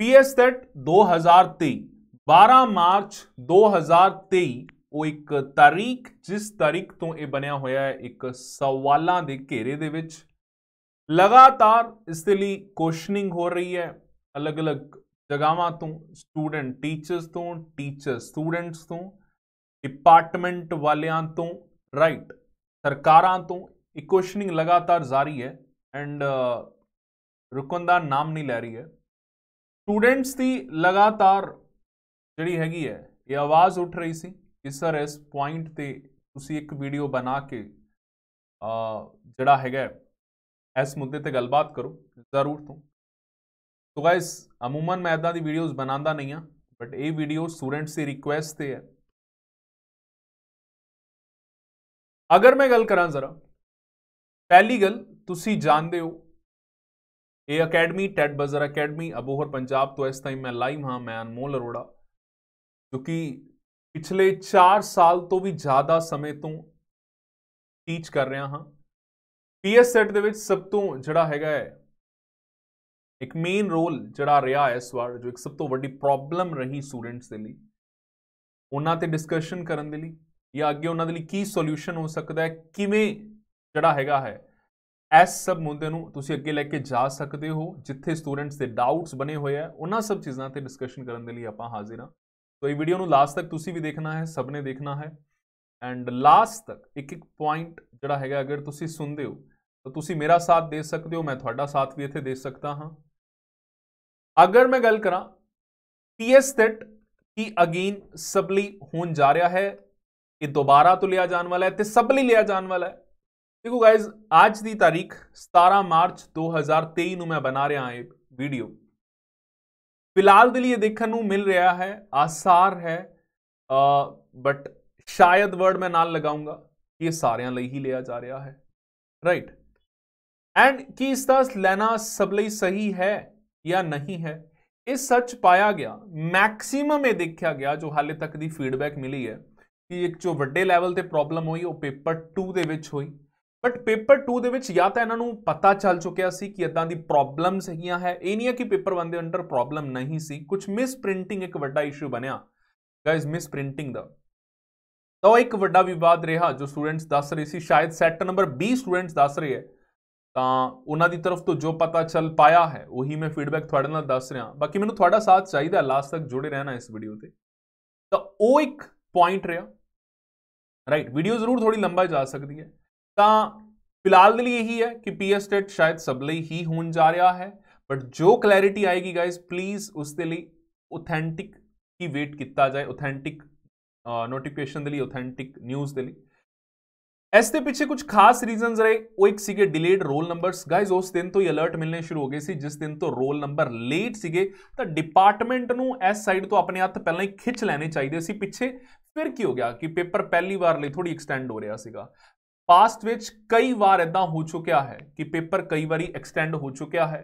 PS set 2023 12 March 2023 ਉਹ ਇੱਕ ਤਾਰੀਖ ਜਿਸ ਤਾਰੀਖ ਤੋਂ ਇਹ ਬਣਿਆ ਹੋਇਆ ਹੈ ਇੱਕ ਸਵਾਲਾਂ ਦੇ ਘੇਰੇ ਦੇ ਵਿੱਚ ਲਗਾਤਾਰ ਇਸ ਦੇ ਲਈ ਕੁਐਸਚਨਿੰਗ ਹੋ ਰਹੀ ਹੈ ਅਲੱਗ-ਅਲੱਗ ਜਗਾਵਾਂ ਤੋਂ ਸਟੂਡੈਂਟ ਟੀਚਰਸ ਤੋਂ ਟੀਚਰ ਸਟੂਡੈਂਟਸ ਤੋਂ ਡਿਪਾਰਟਮੈਂਟ ਵਾਲਿਆਂ ਤੋਂ ਰਾਈਟ ਸਰਕਾਰਾਂ ਤੋਂ ਇਹ ਕੁਐਸਚਨਿੰਗ ਲਗਾਤਾਰ ਜਾਰੀ ਹੈ ਐਂਡ ਰੁਕੰਦਾ ਨਾਮ ਨਹੀਂ ਲੈ ਰਹੀ ਹੈ ਸਟੂਡੈਂਟਸ ਦੀ ਲਗਾਤਾਰ ਜਿਹੜੀ ਹੈਗੀ ਹੈ ਇਹ ਆਵਾਜ਼ ਉੱਠ ਰਹੀ ਸੀ ਕਿ ਸਰ ਇਸ ਪੁਆਇੰਟ ਤੇ ਤੁਸੀਂ ਇੱਕ ਵੀਡੀਓ ਬਣਾ ਕੇ ਜਿਹੜਾ ਹੈਗਾ ਇਸ ਮੁੱਦੇ ਤੇ ਗੱਲਬਾਤ ਕਰੋ ਜ਼ਰੂਰ ਤੋਂ ਸੋ ਗਾਇਸ ਅਮੂਮਨ ਮੈਂ ਇਦਾਂ ਦੀ ਵੀਡੀਓਜ਼ ਬਣਾਉਂਦਾ ਨਹੀਂ ਆ ਬਟ ਇਹ ਵੀਡੀਓ ਸਟੂਡੈਂਟਸ ਦੀ ਰਿਕੁਐਸਟ ਤੇ ਹੈ ਅਗਰ ਮੈਂ ਗੱਲ ਕਰਾਂ ਜ਼ਰਾ ਪਹਿਲੀ ਗੱਲ ਤੁਸੀਂ ਜਾਣਦੇ ਹੋ ए अकेडमी टेट बजर अकेडमी अबोहर पंजाब तो इस टाइम मैं लाइव हाँ मैं अनमोल अरोड़ा जो कि पिछले चार साल तो भी ज़्यादा समय ਤੋਂ ਟੀਚ ਕਰ ਰਿਹਾ ਹਾਂ ਪੀਐਸ ਸੈਟ ਦੇ ਵਿੱਚ ਸਭ ਤੋਂ ਜਿਹੜਾ ਹੈਗਾ ਹੈ ਇੱਕ ਮੇਨ ਰੋਲ ਜਿਹੜਾ ਰਿਹਾ ਇਸ ਵਾਰ ਜੋ ਇੱਕ ਸਭ ਤੋਂ ਵੱਡੀ ਪ੍ਰੋਬਲਮ ਰਹੀ ਸਟੂਡੈਂਟਸ ਦੇ ਲਈ ਉਹਨਾਂ ਤੇ ਡਿਸਕਸ਼ਨ ਕਰਨ ਦੇ ਲਈ ਜਾਂ ਅੱਗੇ ਉਹਨਾਂ ਦੇ ਲਈ ਕੀ ਸੋਲੂਸ਼ਨ ਹੋ ਸਕਦਾ ਹੈ ਕਿਵੇਂ ਜਿਹੜਾ ਹੈਗਾ ਹੈ ਇਸ ਸਭ ਮੁੱਦੇ ਨੂੰ ਤੁਸੀਂ ਅੱਗੇ ਲੈ ਕੇ ਜਾ ਸਕਦੇ ਹੋ ਜਿੱਥੇ ਸਟੂਡੈਂਟਸ ਦੇ ਡਾਊਟਸ ਬਣੇ ਹੋਏ ਆ ਉਹਨਾਂ ਸਭ ਚੀਜ਼ਾਂ ਤੇ ਡਿਸਕਸ਼ਨ ਕਰਨ ਦੇ ਲਈ ਆਪਾਂ ਹਾਜ਼ਰ ਹਾਂ ਸੋ ਇਹ ਵੀਡੀਓ ਨੂੰ ਲਾਸਟ ਤੱਕ ਤੁਸੀਂ ਵੀ ਦੇਖਣਾ ਹੈ ਸਭ ਨੇ ਦੇਖਣਾ ਹੈ ਐਂਡ ਲਾਸਟ ਤੱਕ ਇੱਕ ਇੱਕ ਪੁਆਇੰਟ ਜਿਹੜਾ ਹੈਗਾ ਅਗਰ ਤੁਸੀਂ ਸੁਣਦੇ ਹੋ ਤਾਂ ਤੁਸੀਂ ਮੇਰਾ ਸਾਥ ਦੇ ਸਕਦੇ ਹੋ ਮੈਂ ਤੁਹਾਡਾ ਸਾਥ ਵੀ ਇੱਥੇ ਦੇ ਸਕਦਾ ਹਾਂ ਅਗਰ ਮੈਂ ਗੱਲ ਕਰਾਂ ਪੀਐਸ ਥੈਟ ਕੀ ਅਗੇਨ ਸਬਲੀ ਹੋਣ ਜਾ ਰਿਹਾ ਹੈ ਇਹ ਦੁਬਾਰਾ ਤੋਂ ਲਿਆ ਜਾਣ ਵਾਲਾ ਹੈ ਤੇ ਸਬਲੀ ਲਿਆ ਜਾਣ ਵਾਲਾ ਹੈ देखो गाइज आज की तारीख 17 ਮਾਰਚ 2023 ਨੂੰ ਮੈਂ ਬਣਾ ਰਿਹਾ ਹਾਂ ਇਹ ਵੀਡੀਓ ਫਿਲਹਾਲ ਦੇ ਲਈ ਦੇਖਣ ਨੂੰ ਮਿਲ ਰਿਹਾ ਹੈ ਆਸਾਰ ਹੈ ਬਟ ਸ਼ਾਇਦ ਵਰਡ ਮੈਂ ਨਾਲ ਲਗਾਉਂਗਾ ਕਿ ਇਹ ਸਾਰਿਆਂ ਲਈ ਹੀ ਲਿਆ ਜਾ ਰਿਹਾ ਹੈ ਰਾਈਟ ਐਂਡ ਕੀ ਇਸ ਦਾ ਲੈਣਾ ਸਭ ਲਈ ਸਹੀ ਹੈ ਜਾਂ ਨਹੀਂ ਹੈ ਇਹ ਸੱਚ ਪਾਇਆ ਗਿਆ ਮੈਕਸਿਮਮ ਇਹ ਦੇਖਿਆ ਗਿਆ ਜੋ ਹਾਲੇ ਤੱਕ ਦੀ ਫੀਡਬੈਕ ਮਿਲੀ ਹੈ ਕਿ ਇੱਕ ਜੋ ਵੱਡੇ ਲੈਵਲ ਤੇ ਪ੍ਰੋਬਲਮ ਹੋਈ ਉਹ ਪੇਪਰ 2 ਦੇ ਵਿੱਚ ਹੋਈ ਬਟ ਪੇਪਰ 2 ਦੇ ਵਿੱਚ ਜਾਂ ਤਾਂ ਇਹਨਾਂ ਨੂੰ ਪਤਾ ਚੱਲ ਚੁੱਕਿਆ ਸੀ ਕਿ ਇਦਾਂ ਦੀ ਪ੍ਰੋਬਲਮਸ ਹੈਗੀਆਂ ਹੈ ਇਹ ਨਹੀਂ ਹੈ ਕਿ ਪੇਪਰ 1 ਦੇ ਅੰਡਰ ਪ੍ਰੋਬਲਮ ਨਹੀਂ ਸੀ ਕੁਝ ਮਿਸ ਪ੍ਰਿੰਟਿੰਗ ਇੱਕ ਵੱਡਾ ਇਸ਼ੂ ਬਣਿਆ ਗਾਇਜ਼ ਮਿਸ ਪ੍ਰਿੰਟਿੰਗ ਦਾ ਤਾਂ ਇੱਕ ਵੱਡਾ ਵਿਵਾਦ ਰਿਹਾ ਜੋ ਸਟੂਡੈਂਟਸ ਦੱਸ ਰਹੇ ਸੀ ਸ਼ਾਇਦ ਸੈਟ ਨੰਬਰ 20 ਸਟੂਡੈਂਟਸ ਦੱਸ ਰਹੇ ਹੈ ਤਾਂ ਉਹਨਾਂ ਦੀ ਤਰਫ ਤੋਂ ਜੋ ਪਤਾ ਚੱਲ ਪਾਇਆ ਹੈ ਉਹੀ ਮੈਂ ਫੀਡਬੈਕ ਤੁਹਾਡੇ ਨਾਲ ਦੱਸ ਰਿਹਾ ਬਾਕੀ ਮੈਨੂੰ ਤੁਹਾਡਾ ਸਾਥ ਚਾਹੀਦਾ ਲਾਸਟ ਤੱਕ ਜੁੜੇ ਰਹਿਣਾ ਇਸ ਵੀਡੀਓ ਤੇ ਤਾਂ ਉਹ ਇੱਕ ਪੁਆਇੰਟ ਰਿਹਾ ਰਾਈਟ ਵੀਡੀਓ ਜ਼ਰੂਰ ਥੋੜੀ ਲੰਬਾ ਜਾ ਸਕਦੀ ਹੈ ਤਾਂ ਫਿਲਹਾਲ ਦੇ ਲਈ ਇਹੀ ਹੈ ਕਿ ਪੀਐਸ ਸਟੇਟ ਸ਼ਾਇਦ ਸਭ ਲਈ ਹੀ ਹੋਣ ਜਾ ਰਿਹਾ ਹੈ ਬਟ ਜੋ ਕਲੈਰਿਟੀ ਆਏਗੀ ਗਾਇਸ ਪਲੀਜ਼ ਉਸ ਦੇ ਲਈ ਆਥੈਂਟਿਕ ਹੀ ਵੇਟ ਕੀਤਾ ਜਾਏ ਆਥੈਂਟਿਕ ਨੋਟੀਫਿਕੇਸ਼ਨ ਦੇ ਲਈ ਆਥੈਂਟਿਕ ਨਿਊਜ਼ ਦੇ ਲਈ ਇਸ ਦੇ ਪਿੱਛੇ ਕੁਝ ਖਾਸ ਰੀਜ਼ਨਸ ਰਹੇ ਉਹ ਇੱਕ ਸੀਗੇ ਡਿਲੇਡ ਰੋਲ ਨੰਬਰਸ ਗਾਇਜ਼ ਉਸ ਦਿਨ ਤੋਂ ਹੀ ਅਲਰਟ ਮਿਲਨੇ ਸ਼ੁਰੂ ਹੋ ਗਏ ਸੀ ਜਿਸ ਦਿਨ ਤੋਂ ਰੋਲ ਨੰਬਰ ਲੇਟ ਸੀਗੇ ਤਾਂ ਡਿਪਾਰਟਮੈਂਟ ਨੂੰ ਇਸ ਸਾਈਡ ਤੋਂ ਆਪਣੇ ਹੱਥ ਪਹਿਲਾਂ ਹੀ ਖਿੱਚ ਲੈਣੇ ਚਾਹੀਦੇ ਸੀ ਪਿੱਛੇ ਫਿਰ ਕੀ ਹੋ ਗਿਆ ਕਿ ਪੇਪਰ ਪਹਿਲੀ ਵਾਰ ਲਈ ਥੋੜੀ ਐਕਸਟੈਂਡ ਹੋ ਰਿਹਾ ਸੀਗਾ पास्ट विच कई बार ऐसा हो चुका है कि पेपर कई बार एक्सटेंड हो चुका है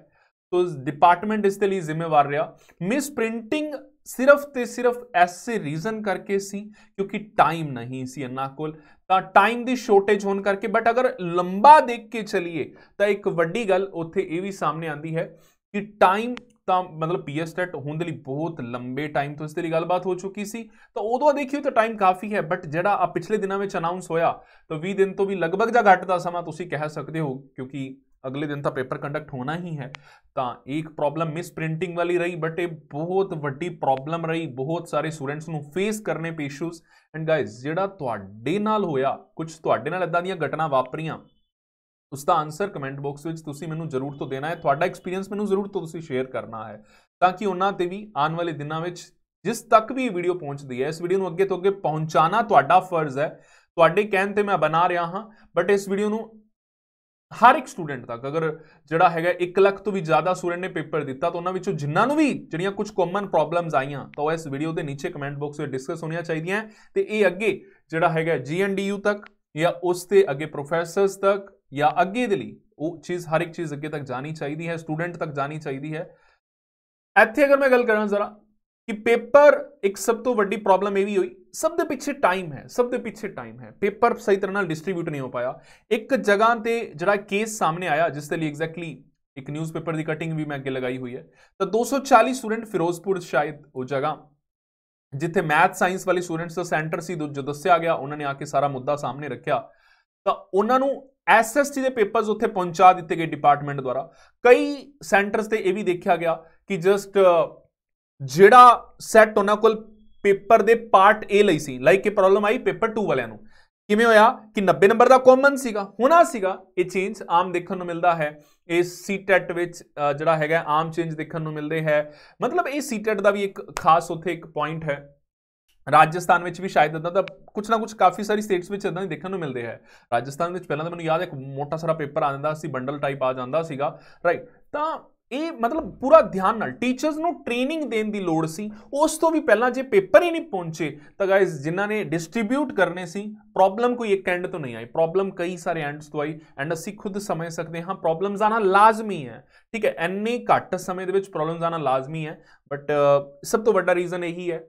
तो डिपार्टमेंट इसके लिए जिम्मेवार रहा मिस प्रिंटिंग सिर्फ तो सिर्फ ऐसे रीजन करके सी क्योंकि टाइम नहीं सी अन्ना कोल टाइम दी शॉर्टेज होन करके बट अगर लंबा देख के चलीए तो एक वीडी गल उ सामने आती है कि टाइम ਤਾਂ ਮਤਲਬ ਪੀਐਸ ਟੈਟ ਹੋਣ ਦੇ ਲਈ ਬਹੁਤ ਲੰਬੇ ਟਾਈਮ ਤੋਂ ਇਸ ਦੇ ਲਈ ਗੱਲਬਾਤ ਹੋ ਚੁੱਕੀ ਸੀ ਤਾਂ ਉਦੋਂ ਦੇਖਿਓ ਤਾਂ ਟਾਈਮ ਕਾਫੀ ਹੈ ਬਟ ਜਿਹੜਾ ਆ ਪਿਛਲੇ ਦਿਨਾਂ ਵਿੱਚ ਅਨਾਉਂਸ ਹੋਇਆ ਤਾਂ 20 ਦਿਨ ਤੋਂ ਵੀ ਲਗਭਗ ਜਾਂ ਘੱਟ ਦਾ ਸਮਾਂ ਤੁਸੀਂ ਕਹਿ ਸਕਦੇ ਹੋ ਕਿਉਂਕਿ ਅਗਲੇ ਦਿਨ ਤਾਂ ਪੇਪਰ ਕੰਡਕਟ ਹੋਣਾ ਹੀ ਹੈ ਤਾਂ ਇੱਕ ਪ੍ਰੋਬਲਮ ਮਿਸ ਪ੍ਰਿੰਟਿੰਗ ਵਾਲੀ ਰਹੀ ਬਟ ਇਹ ਬਹੁਤ ਵੱਡੀ ਪ੍ਰੋਬਲਮ ਰਹੀ ਬਹੁਤ ਸਾਰੇ ਸਟੂਡੈਂਟਸ ਨੂੰ ਫੇਸ ਕਰਨੇ ਪੇ ਇਸ਼ੂਸ ਐਂਡ ਗਾਇਜ਼ ਜਿਹੜਾ ਤੁਹਾਡੇ ਨਾਲ ਹੋਇਆ ਕੁਝ ਤੁਹਾਡੇ ਨਾਲ ਇਦਾਂ ਦੀਆਂ ਘਟਨਾ ਵਾਪਰੀਆਂ ਉਸ ਦਾ ਆਨਸਰ ਕਮੈਂਟ ਬਾਕਸ ਵਿੱਚ ਤੁਸੀਂ ਮੈਨੂੰ ਜ਼ਰੂਰ ਤੋਂ ਦੇਣਾ ਹੈ ਤੁਹਾਡਾ ਐਕਸਪੀਰੀਅੰਸ ਮੈਨੂੰ ਜ਼ਰੂਰ ਤੋਂ ਤੁਸੀਂ ਸ਼ੇਅਰ ਕਰਨਾ ਹੈ ਤਾਂ ਕਿ ਉਹਨਾਂ ਤੇ ਵੀ ਆਉਣ ਵਾਲੇ ਦਿਨਾਂ ਵਿੱਚ ਜਿਸ ਤੱਕ ਵੀ ਇਹ ਵੀਡੀਓ ਪਹੁੰਚਦੀ ਹੈ ਇਸ ਵੀਡੀਓ ਨੂੰ ਅੱਗੇ ਤੋਂ ਅੱਗੇ ਪਹੁੰਚਾਣਾ ਤੁਹਾਡਾ ਫਰਜ਼ ਹੈ ਤੁਹਾਡੇ ਕਹਿਣ ਤੇ ਮੈਂ ਬਣਾ ਰਿਹਾ ਹਾਂ ਬਟ ਇਸ ਵੀਡੀਓ ਨੂੰ ਹਰ ਇੱਕ ਸਟੂਡੈਂਟ ਤੱਕ ਅਗਰ ਜਿਹੜਾ ਹੈਗਾ 1 ਲੱਖ ਤੋਂ ਵੀ ਜ਼ਿਆਦਾ ਸਟੂਡੈਂਟ ਨੇ ਪੇਪਰ ਦਿੱਤਾ ਤਾਂ ਉਹਨਾਂ ਵਿੱਚੋਂ ਜਿਨ੍ਹਾਂ ਨੂੰ ਵੀ ਜਿਹੜੀਆਂ ਕੁਝ ਕਾਮਨ ਪ੍ਰੋਬਲਮਸ ਆਈਆਂ ਤਾਂ ਉਹ ਇਸ ਵੀਡੀਓ ਦੇ ਨੀਚੇ ਕਮੈਂਟ ਬਾਕਸ ਵਿੱਚ ਡਿਸਕਸ ਹੋਣੀਆਂ ਚਾਹੀਦੀਆਂ ਤੇ ਇਹ ਅੱਗੇ ਜਿਹੜਾ ਹੈਗਾ ਜੀਐਨਡੀਯੂ ਤੱਕ ਜਾਂ ਉਸ ਤੇ ਅੱਗੇ ਪ੍ਰੋਫੈਸਰਸ ਤੱਕ या अगे चीज़ हर एक चीज़ अगे तक जानी चाहिए है स्टूडेंट तक जानी चाहिए है इतने अगर मैं गल करा जरा कि पेपर एक सब तो वही प्रॉब्लम यह भी हुई सब के पिछे टाइम है सब के पिछे टाइम है पेपर सही तरह डिस्ट्रीब्यूट नहीं हो पाया एक जगह पर जरा केस सामने आया जिसके लिए एग्जैक्टली एक न्यूज़ पेपर की कटिंग भी मैं अगर लगाई हुई है तो दो सौ चाली स्टूडेंट फिरोजपुर शायद वो जगह जिथे मैथ सैंस वाले स्टूडेंट्स का सेंटर से जो दस्या गया उन्होंने आके सारा मुद्दा सामने रखा ਤਾਂ ਉਹਨਾਂ ਨੂੰ ਐਸਐਸਟੀ ਦੇ ਪੇਪਰਸ ਉੱਥੇ ਪਹੁੰਚਾ ਦਿੱਤੇ ਗਏ ਡਿਪਾਰਟਮੈਂਟ ਦੁਆਰਾ ਕਈ ਸੈਂਟਰਸ ਤੇ ਇਹ ਵੀ ਦੇਖਿਆ ਗਿਆ ਕਿ ਜਸਟ ਜਿਹੜਾ ਸੈੱਟ ਉਹਨਾਂ ਕੋਲ ਪੇਪਰ ਦੇ ਪਾਰਟ A ਲਈ ਸੀ ਲਾਈਕ ਇਹ ਪ੍ਰੋਬਲਮ ਆਈ ਪੇਪਰ 2 ਵਾਲਿਆਂ ਨੂੰ ਕਿਵੇਂ ਹੋਇਆ ਕਿ 90 ਨੰਬਰ ਦਾ ਕਾਮਨ ਸੀਗਾ ਹੋਣਾ ਸੀਗਾ ਇਹ ਚੇਂਜ ਆਮ ਦੇਖਣ ਨੂੰ ਮਿਲਦਾ ਹੈ ਇਸ ਸੀਟੈਟ ਵਿੱਚ ਜਿਹੜਾ ਹੈਗਾ ਆਮ ਚੇਂਜ ਦੇਖਣ ਨੂੰ ਮਿਲਦੇ ਹੈ ਮਤਲਬ ਇਹ ਸੀਟੈਟ ਦਾ ਵੀ ਇੱਕ ਖਾਸ ਉੱਥੇ ਇੱਕ ਪੁਆਇੰਟ ਹੈ ਰਾਜਸਥਾਨ ਵਿੱਚ ਵੀ ਸ਼ਾਇਦ ਇਦਾਂ ਦਾ ਕੁਝ ਨਾ ਕੁਝ ਕਾਫੀ ਸਾਰੀ ਸਟੇਟਸ ਵਿੱਚ ਇਦਾਂ ਹੀ ਦੇਖਣ ਨੂੰ ਮਿਲਦੇ ਹੈ ਰਾਜਸਥਾਨ ਵਿੱਚ ਪਹਿਲਾਂ ਤਾਂ ਮੈਨੂੰ ਯਾਦ ਹੈ ਇੱਕ ਮੋਟਾ ਸਾਰਾ ਪੇਪਰ ਆ ਜਾਂਦਾ ਸੀ ਬੰਡਲ ਟਾਈਪ ਆ ਜਾਂਦਾ ਸੀਗਾ ਰਾਈਟ ਤਾਂ ਇਹ ਮਤਲਬ ਪੂਰਾ ਧਿਆਨ ਨਾਲ ਟੀਚਰਸ ਨੂੰ ਟ੍ਰੇਨਿੰਗ ਦੇਣ ਦੀ ਲੋੜ ਸੀ ਉਸ ਤੋਂ ਵੀ ਪਹਿਲਾਂ ਜੇ ਪੇਪਰ ਹੀ ਨਹੀਂ ਪਹੁੰਚੇ ਤਾਂ ਗਾਇਜ਼ ਜਿਨ੍ਹਾਂ ਨੇ ਡਿਸਟ੍ਰੀਬਿਊਟ ਕਰਨੇ ਸੀ ਪ੍ਰੋਬਲਮ ਕੋਈ ਇੱਕ ਐਂਡ ਤੋਂ ਨਹੀਂ ਆਈ ਪ੍ਰੋਬਲਮ ਕਈ ਸਾਰੇ ਐਂਡਸ ਤੋਂ ਆਈ ਐਂਡ ਅਸੀਂ ਖੁਦ ਸਮਝ ਸਕਦੇ ਹਾਂ ਪ੍ਰੋਬਲਮਸ ਆਣਾ ਲਾਜ਼ਮੀ ਹੈ ਠੀਕ ਹੈ ਐਨੇ ਘੱਟ ਸਮੇਂ ਦੇ ਵਿੱਚ ਪ੍ਰੋਬਲਮਸ ਆਣਾ ਲਾਜ਼ਮੀ ਹੈ ਬਟ ਸਭ ਤੋਂ ਵੱਡਾ ਰੀਜ਼ਨ ਇਹੀ ਹੈ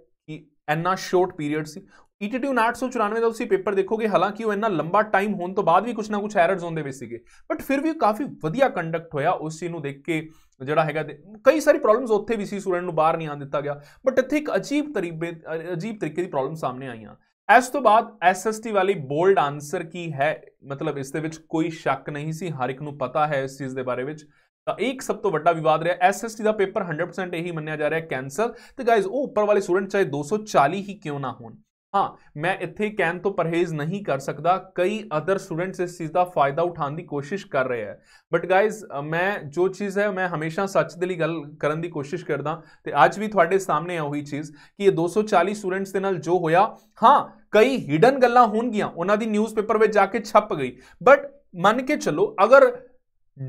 ਇੰਨਾ ਸ਼ਾਰਟ ਪੀਰੀਅਡ ਸੀ ਈਟੀਟੀਯੂ 894 ਦਾ ਤੁਸੀਂ ਪੇਪਰ ਦੇਖੋਗੇ ਹਾਲਾਂਕਿ ਉਹ ਇੰਨਾ ਲੰਬਾ ਟਾਈਮ ਹੋਣ ਤੋਂ ਬਾਅਦ ਵੀ ਕੁਝ ਨਾ ਕੁਝ ਐਰਰਸ ਹੁੰਦੇ ਵੀ ਸੀਗੇ ਬਟ ਫਿਰ ਵੀ ਕਾਫੀ ਵਧੀਆ ਕੰਡਕਟ ਹੋਇਆ ਉਸ ਚੀਜ਼ ਨੂੰ ਦੇਖ ਕੇ ਜਿਹੜਾ ਹੈਗਾ ਕਈ ਸਾਰੀ ਪ੍ਰੋਬਲਮਸ ਉੱਥੇ ਵੀ ਸੀ ਸਟੂਡੈਂਟ ਨੂੰ ਬਾਹਰ ਨਹੀਂ ਆਣ ਦਿੱਤਾ ਗਿਆ ਬਟ ਇੱਥੇ ਇੱਕ ਅਜੀਬ ਤਰੀਕੇ ਅਜੀਬ ਤਰੀਕੇ ਦੀ ਪ੍ਰੋਬਲਮ ਸਾਹਮਣੇ ਆਈਆਂ ਇਸ ਤੋਂ ਬਾਅਦ ਐਸਐਸਟੀ ਵਾਲੀ ਬੋਲਡ ਆਨਸਰ ਕੀ ਹੈ ਮਤਲਬ ਇਸ ਦੇ ਵਿੱਚ ਕੋਈ ਸ਼ੱਕ ਨਹੀਂ ਸੀ ਹਰ ਇੱਕ ਨੂੰ ਪਤਾ ਹੈ ਇਸ ਚੀਜ਼ ਦੇ ਬਾਰੇ ਵਿੱਚ ਤਾਂ ਇੱਕ ਸਭ ਤੋਂ ਵੱਡਾ ਵਿਵਾਦ ਰਿਹਾ ਐਸਐਸਟੀ ਦਾ ਪੇਪਰ 100% ਇਹੀ ਮੰਨਿਆ ਜਾ ਰਿਹਾ ਕੈਂਸਲ ਤੇ ਗਾਇਜ਼ ਉਹ ਉੱਪਰ ਵਾਲੇ ਸਟੂਡੈਂਟ ਚਾਹੇ 240 ਹੀ ਕਿਉਂ ਨਾ ਹੋਣ ਹਾਂ ਮੈਂ ਇੱਥੇ ਕਹਿਣ ਤੋਂ ਪਰਹੇਜ਼ ਨਹੀਂ ਕਰ ਸਕਦਾ ਕਈ ਅਦਰ ਸਟੂਡੈਂਟਸ ਇਸ ਚੀਜ਼ ਦਾ ਫਾਇਦਾ ਉਠਾਉਣ ਦੀ ਕੋਸ਼ਿਸ਼ ਕਰ ਰਹੇ ਹੈ ਬਟ ਗਾਇਜ਼ ਮੈਂ ਜੋ ਚੀਜ਼ ਹੈ ਮੈਂ ਹਮੇਸ਼ਾ ਸੱਚ ਦੇ ਲਈ ਗੱਲ ਕਰਨ ਦੀ ਕੋਸ਼ਿਸ਼ ਕਰਦਾ ਤੇ ਅੱਜ ਵੀ ਤੁਹਾਡੇ ਸਾਹਮਣੇ ਆ ਉਹੀ ਚੀਜ਼ ਕਿ ਇਹ 240 ਸਟੂਡੈਂਟਸ ਦੇ ਨਾਲ ਜੋ ਹੋਇਆ ਹਾਂ ਕਈ ਹਿਡਨ ਗੱਲਾਂ ਹੋਣਗੀਆਂ ਉਹਨਾਂ ਦੀ ਨਿਊਜ਼ਪੇਪਰ ਵਿੱਚ ਜਾ ਕੇ ਛਪ ਗਈ ਬਟ ਮੰਨ ਕੇ ਚੱਲੋ ਅਗਰ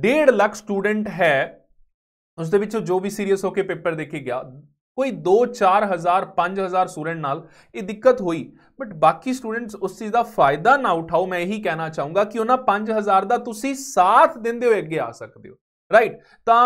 ਡੇਢ ਲੱਖ ਸਟੂਡੈਂਟ ਹੈ ਉਸ ਦੇ ਵਿੱਚੋਂ ਜੋ ਵੀ ਸੀਰੀਅਸ ਹੋ ਕੇ ਪੇਪਰ ਦੇਖੇ ਗਿਆ ਕੋਈ 2 4000 5000 ਸਟੂਡੈਂਟ ਨਾਲ ਇਹ ਦਿੱਕਤ ਹੋਈ ਬਟ ਬਾਕੀ ਸਟੂਡੈਂਟਸ ਉਸ ਚੀਜ਼ ਦਾ ਫਾਇਦਾ ਨਾ ਉਠਾਓ ਮੈਂ ਇਹੀ ਕਹਿਣਾ ਚਾਹੂੰਗਾ ਕਿ ਉਹਨਾਂ 5000 ਦਾ ਤੁਸੀਂ ਸਾਥ ਦਿੰਦੇ ਹੋਏ ਅੱਗੇ ਆ ਸਕਦੇ ਹੋ ਰਾਈਟ ਤਾਂ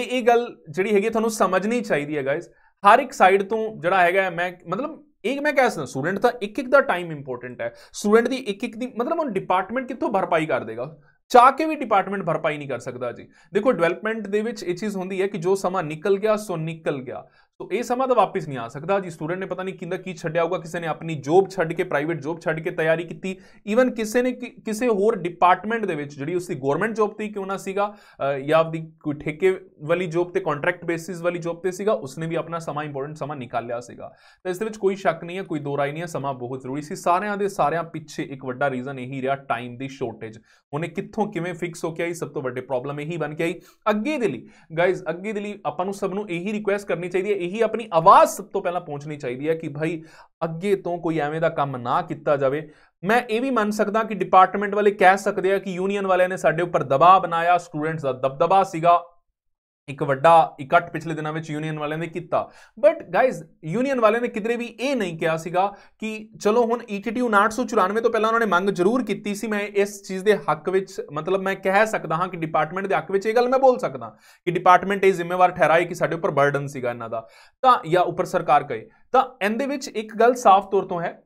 ਇਹ ਇਹ ਗੱਲ ਜਿਹੜੀ ਹੈਗੀ ਤੁਹਾਨੂੰ ਸਮਝਣੀ ਚਾਹੀਦੀ ਹੈ ਗਾਇਸ ਹਰ ਇੱਕ ਸਾਈਡ ਤੋਂ ਜਿਹੜਾ ਹੈਗਾ ਮੈਂ ਮਤਲਬ ਇਹ ਮੈਂ ਕਹਿ ਸਕਦਾ ਸਟੂਡੈਂਟ ਦਾ ਇੱਕ ਇੱਕ ਦਾ ਟਾਈਮ ਇੰਪੋਰਟੈਂਟ ਹੈ ਸਟੂਡੈਂਟ ਦੀ ਇੱਕ ਇੱਕ ਦੀ ਮਤਲਬ ਉਹ ਡਿਪਾਰਟਮੈਂਟ ਕਿੱਥੋਂ ਭਰਪਾਈ ਕਰ ਦੇਗਾ ਚਾਹ ਕੇ ਵੀ ਡਿਪਾਰਟਮੈਂਟ ਭਰਪਾਈ ਨਹੀਂ ਕਰ ਸਕਦਾ ਜੀ ਦੇਖੋ ਡਿਵੈਲਪਮੈਂਟ ਦੇ ਵਿੱਚ ਇਹ ਚੀਜ਼ ਹੁੰਦੀ ਹੈ ਕਿ ਜੋ ਸਮਾਂ ਨਿਕਲ ਗਿਆ ਸੋ ਨਿਕਲ ਗਿਆ ਸੋ ਇਹ ਸਮਾਂ ਤਾਂ ਵਾਪਸ ਨਹੀਂ ਆ ਸਕਦਾ ਜੀ ਸਟੂਡੈਂਟ ਨੇ ਪਤਾ ਨਹੀਂ ਕਿੰਦਾ ਕੀ ਛੱਡਿਆ ਹੋਊਗਾ ਕਿਸੇ ਨੇ ਆਪਣੀ ਜੌਬ ਛੱਡ ਕੇ ਪ੍ਰਾਈਵੇਟ ਜੌਬ ਛੱਡ ਕੇ ਤਿਆਰੀ ਕੀਤੀ ਈਵਨ ਕਿਸੇ ਨੇ ਕਿਸੇ ਹੋਰ ਡਿਪਾਰਟਮੈਂਟ ਦੇ ਵਿੱਚ ਜਿਹੜੀ ਉਸਦੀ ਗਵਰਨਮੈਂਟ ਜੌਬ ਤੇ ਕਿਉਂ ਨਾ ਸੀਗਾ ਜਾਂ ਆਪਦੀ ਕੋਈ ਠੇਕੇ ਵਾਲੀ ਜੌਬ ਤੇ ਕੰਟਰੈਕਟ ਬੇਸਿਸ ਵਾਲੀ ਜੌਬ ਤੇ ਸੀਗਾ ਉਸਨੇ ਵੀ ਆਪਣਾ ਸਮਾਂ ਇੰਪੋਰਟੈਂਟ ਸਮਾਂ ਨਿਕਾਲ ਲਿਆ ਸੀਗਾ ਤਾਂ ਇਸ ਦੇ ਵਿੱਚ ਕੋਈ ਸ਼ੱਕ ਨਹੀਂ ਹੈ ਕੋਈ ਦੋ ਰਾਏ ਨਹੀਂ ਹੈ ਸਮਾਂ ਬਹੁਤ ਜ਼ਰੂਰੀ ਸੀ ਸਾਰਿਆਂ ਦੇ ਸਾਰਿਆਂ ਪਿੱਛੇ ਇੱਕ ਵੱਡਾ ਰੀਜ਼ਨ ਇਹੀ ਰਿਹਾ ਟਾਈਮ ਦੀ ਸ਼ਾਰਟੇਜ ਉਹਨੇ ਕਿੱਥੋਂ ਕਿਵੇਂ ਫਿਕਸ ਹੋ ਕੇ ਆਈ ਸਭ ਤੋਂ ਵੱਡੇ ਪ੍ਰੋਬਲਮ ਇਹੀ ਬਣ ਕੇ ਆਈ ਅੱਗੇ ਦੇ ਲਈ ਗਾਇਜ਼ ਅੱਗੇ ਦੇ ਲਈ ਆਪਾਂ ਨੂੰ ਸਭ ਨੂੰ ਇਹੀ ਰਿਕੁਐਸਟ ਕਰਨੀ ਚਾਹੀਦੀ ਹੈ ਇਹੀ ਆਪਣੀ ਆਵਾਜ਼ ਸਭ ਤੋਂ ਪਹਿਲਾਂ ਪਹੁੰਚਣੀ ਚਾਹੀਦੀ ਹੈ ਕਿ ਭਾਈ ਅੱਗੇ ਤੋਂ ਕੋਈ ਐਵੇਂ ਦਾ ਕੰਮ ਨਾ ਕੀਤਾ ਜਾਵੇ ਮੈਂ ਇਹ ਵੀ ਮੰਨ ਸਕਦਾ ਕਿ ਡਿਪਾਰਟਮੈਂਟ ਵਾਲੇ ਕਹਿ ਸਕਦੇ ਆ ਕਿ ਯੂਨੀਅਨ ਵਾਲਿਆਂ ਨੇ ਸਾਡੇ ਉੱਪਰ ਦਬਾਅ ਬਣਾਇਆ ਸਟੂਡੈਂਟਸ ਦਾ ਦਬਦਬਾ ਸੀਗਾ ਇੱਕ ਵੱਡਾ ਇਕੱਠ ਪਿਛਲੇ ਦਿਨਾਂ ਵਿੱਚ ਯੂਨੀਅਨ ਵਾਲਿਆਂ ਨੇ ਕੀਤਾ ਬਟ ਗਾਇਜ਼ ਯੂਨੀਅਨ ਵਾਲਿਆਂ ਨੇ ਕਿਧਰੇ ਵੀ ਇਹ ਨਹੀਂ ਕਿਹਾ ਸੀਗਾ ਕਿ ਚਲੋ ਹੁਣ ਈਟੀਟੀਯੂ 994 ਤੋਂ ਪਹਿਲਾਂ ਉਹਨਾਂ ਨੇ ਮੰਗ ਜ਼ਰੂਰ ਕੀਤੀ ਸੀ ਮੈਂ ਇਸ ਚੀਜ਼ ਦੇ ਹੱਕ ਵਿੱਚ ਮਤਲਬ ਮੈਂ ਕਹਿ ਸਕਦਾ ਹਾਂ ਕਿ ਡਿਪਾਰਟਮੈਂਟ ਦੇ ਹੱਕ ਵਿੱਚ ਇਹ ਗੱਲ ਮੈਂ ਬੋਲ ਸਕਦਾ ਕਿ ਡਿਪਾਰਟਮੈਂਟ ਇਹ ਜ਼ਿੰਮੇਵਾਰ ਠਹਿਰਾਏ ਕਿ ਸਾਡੇ ਉੱਪਰ ਬਰਡਨ ਸੀਗਾ ਇਹਨਾਂ ਦਾ ਤਾਂ ਜਾਂ ਉੱਪਰ ਸਰਕਾਰ ਕਹੇ ਤਾਂ ਇਹਦੇ ਵਿੱਚ ਇੱਕ ਗੱਲ ਸਾਫ਼ ਤੌਰ ਤੋਂ ਹੈ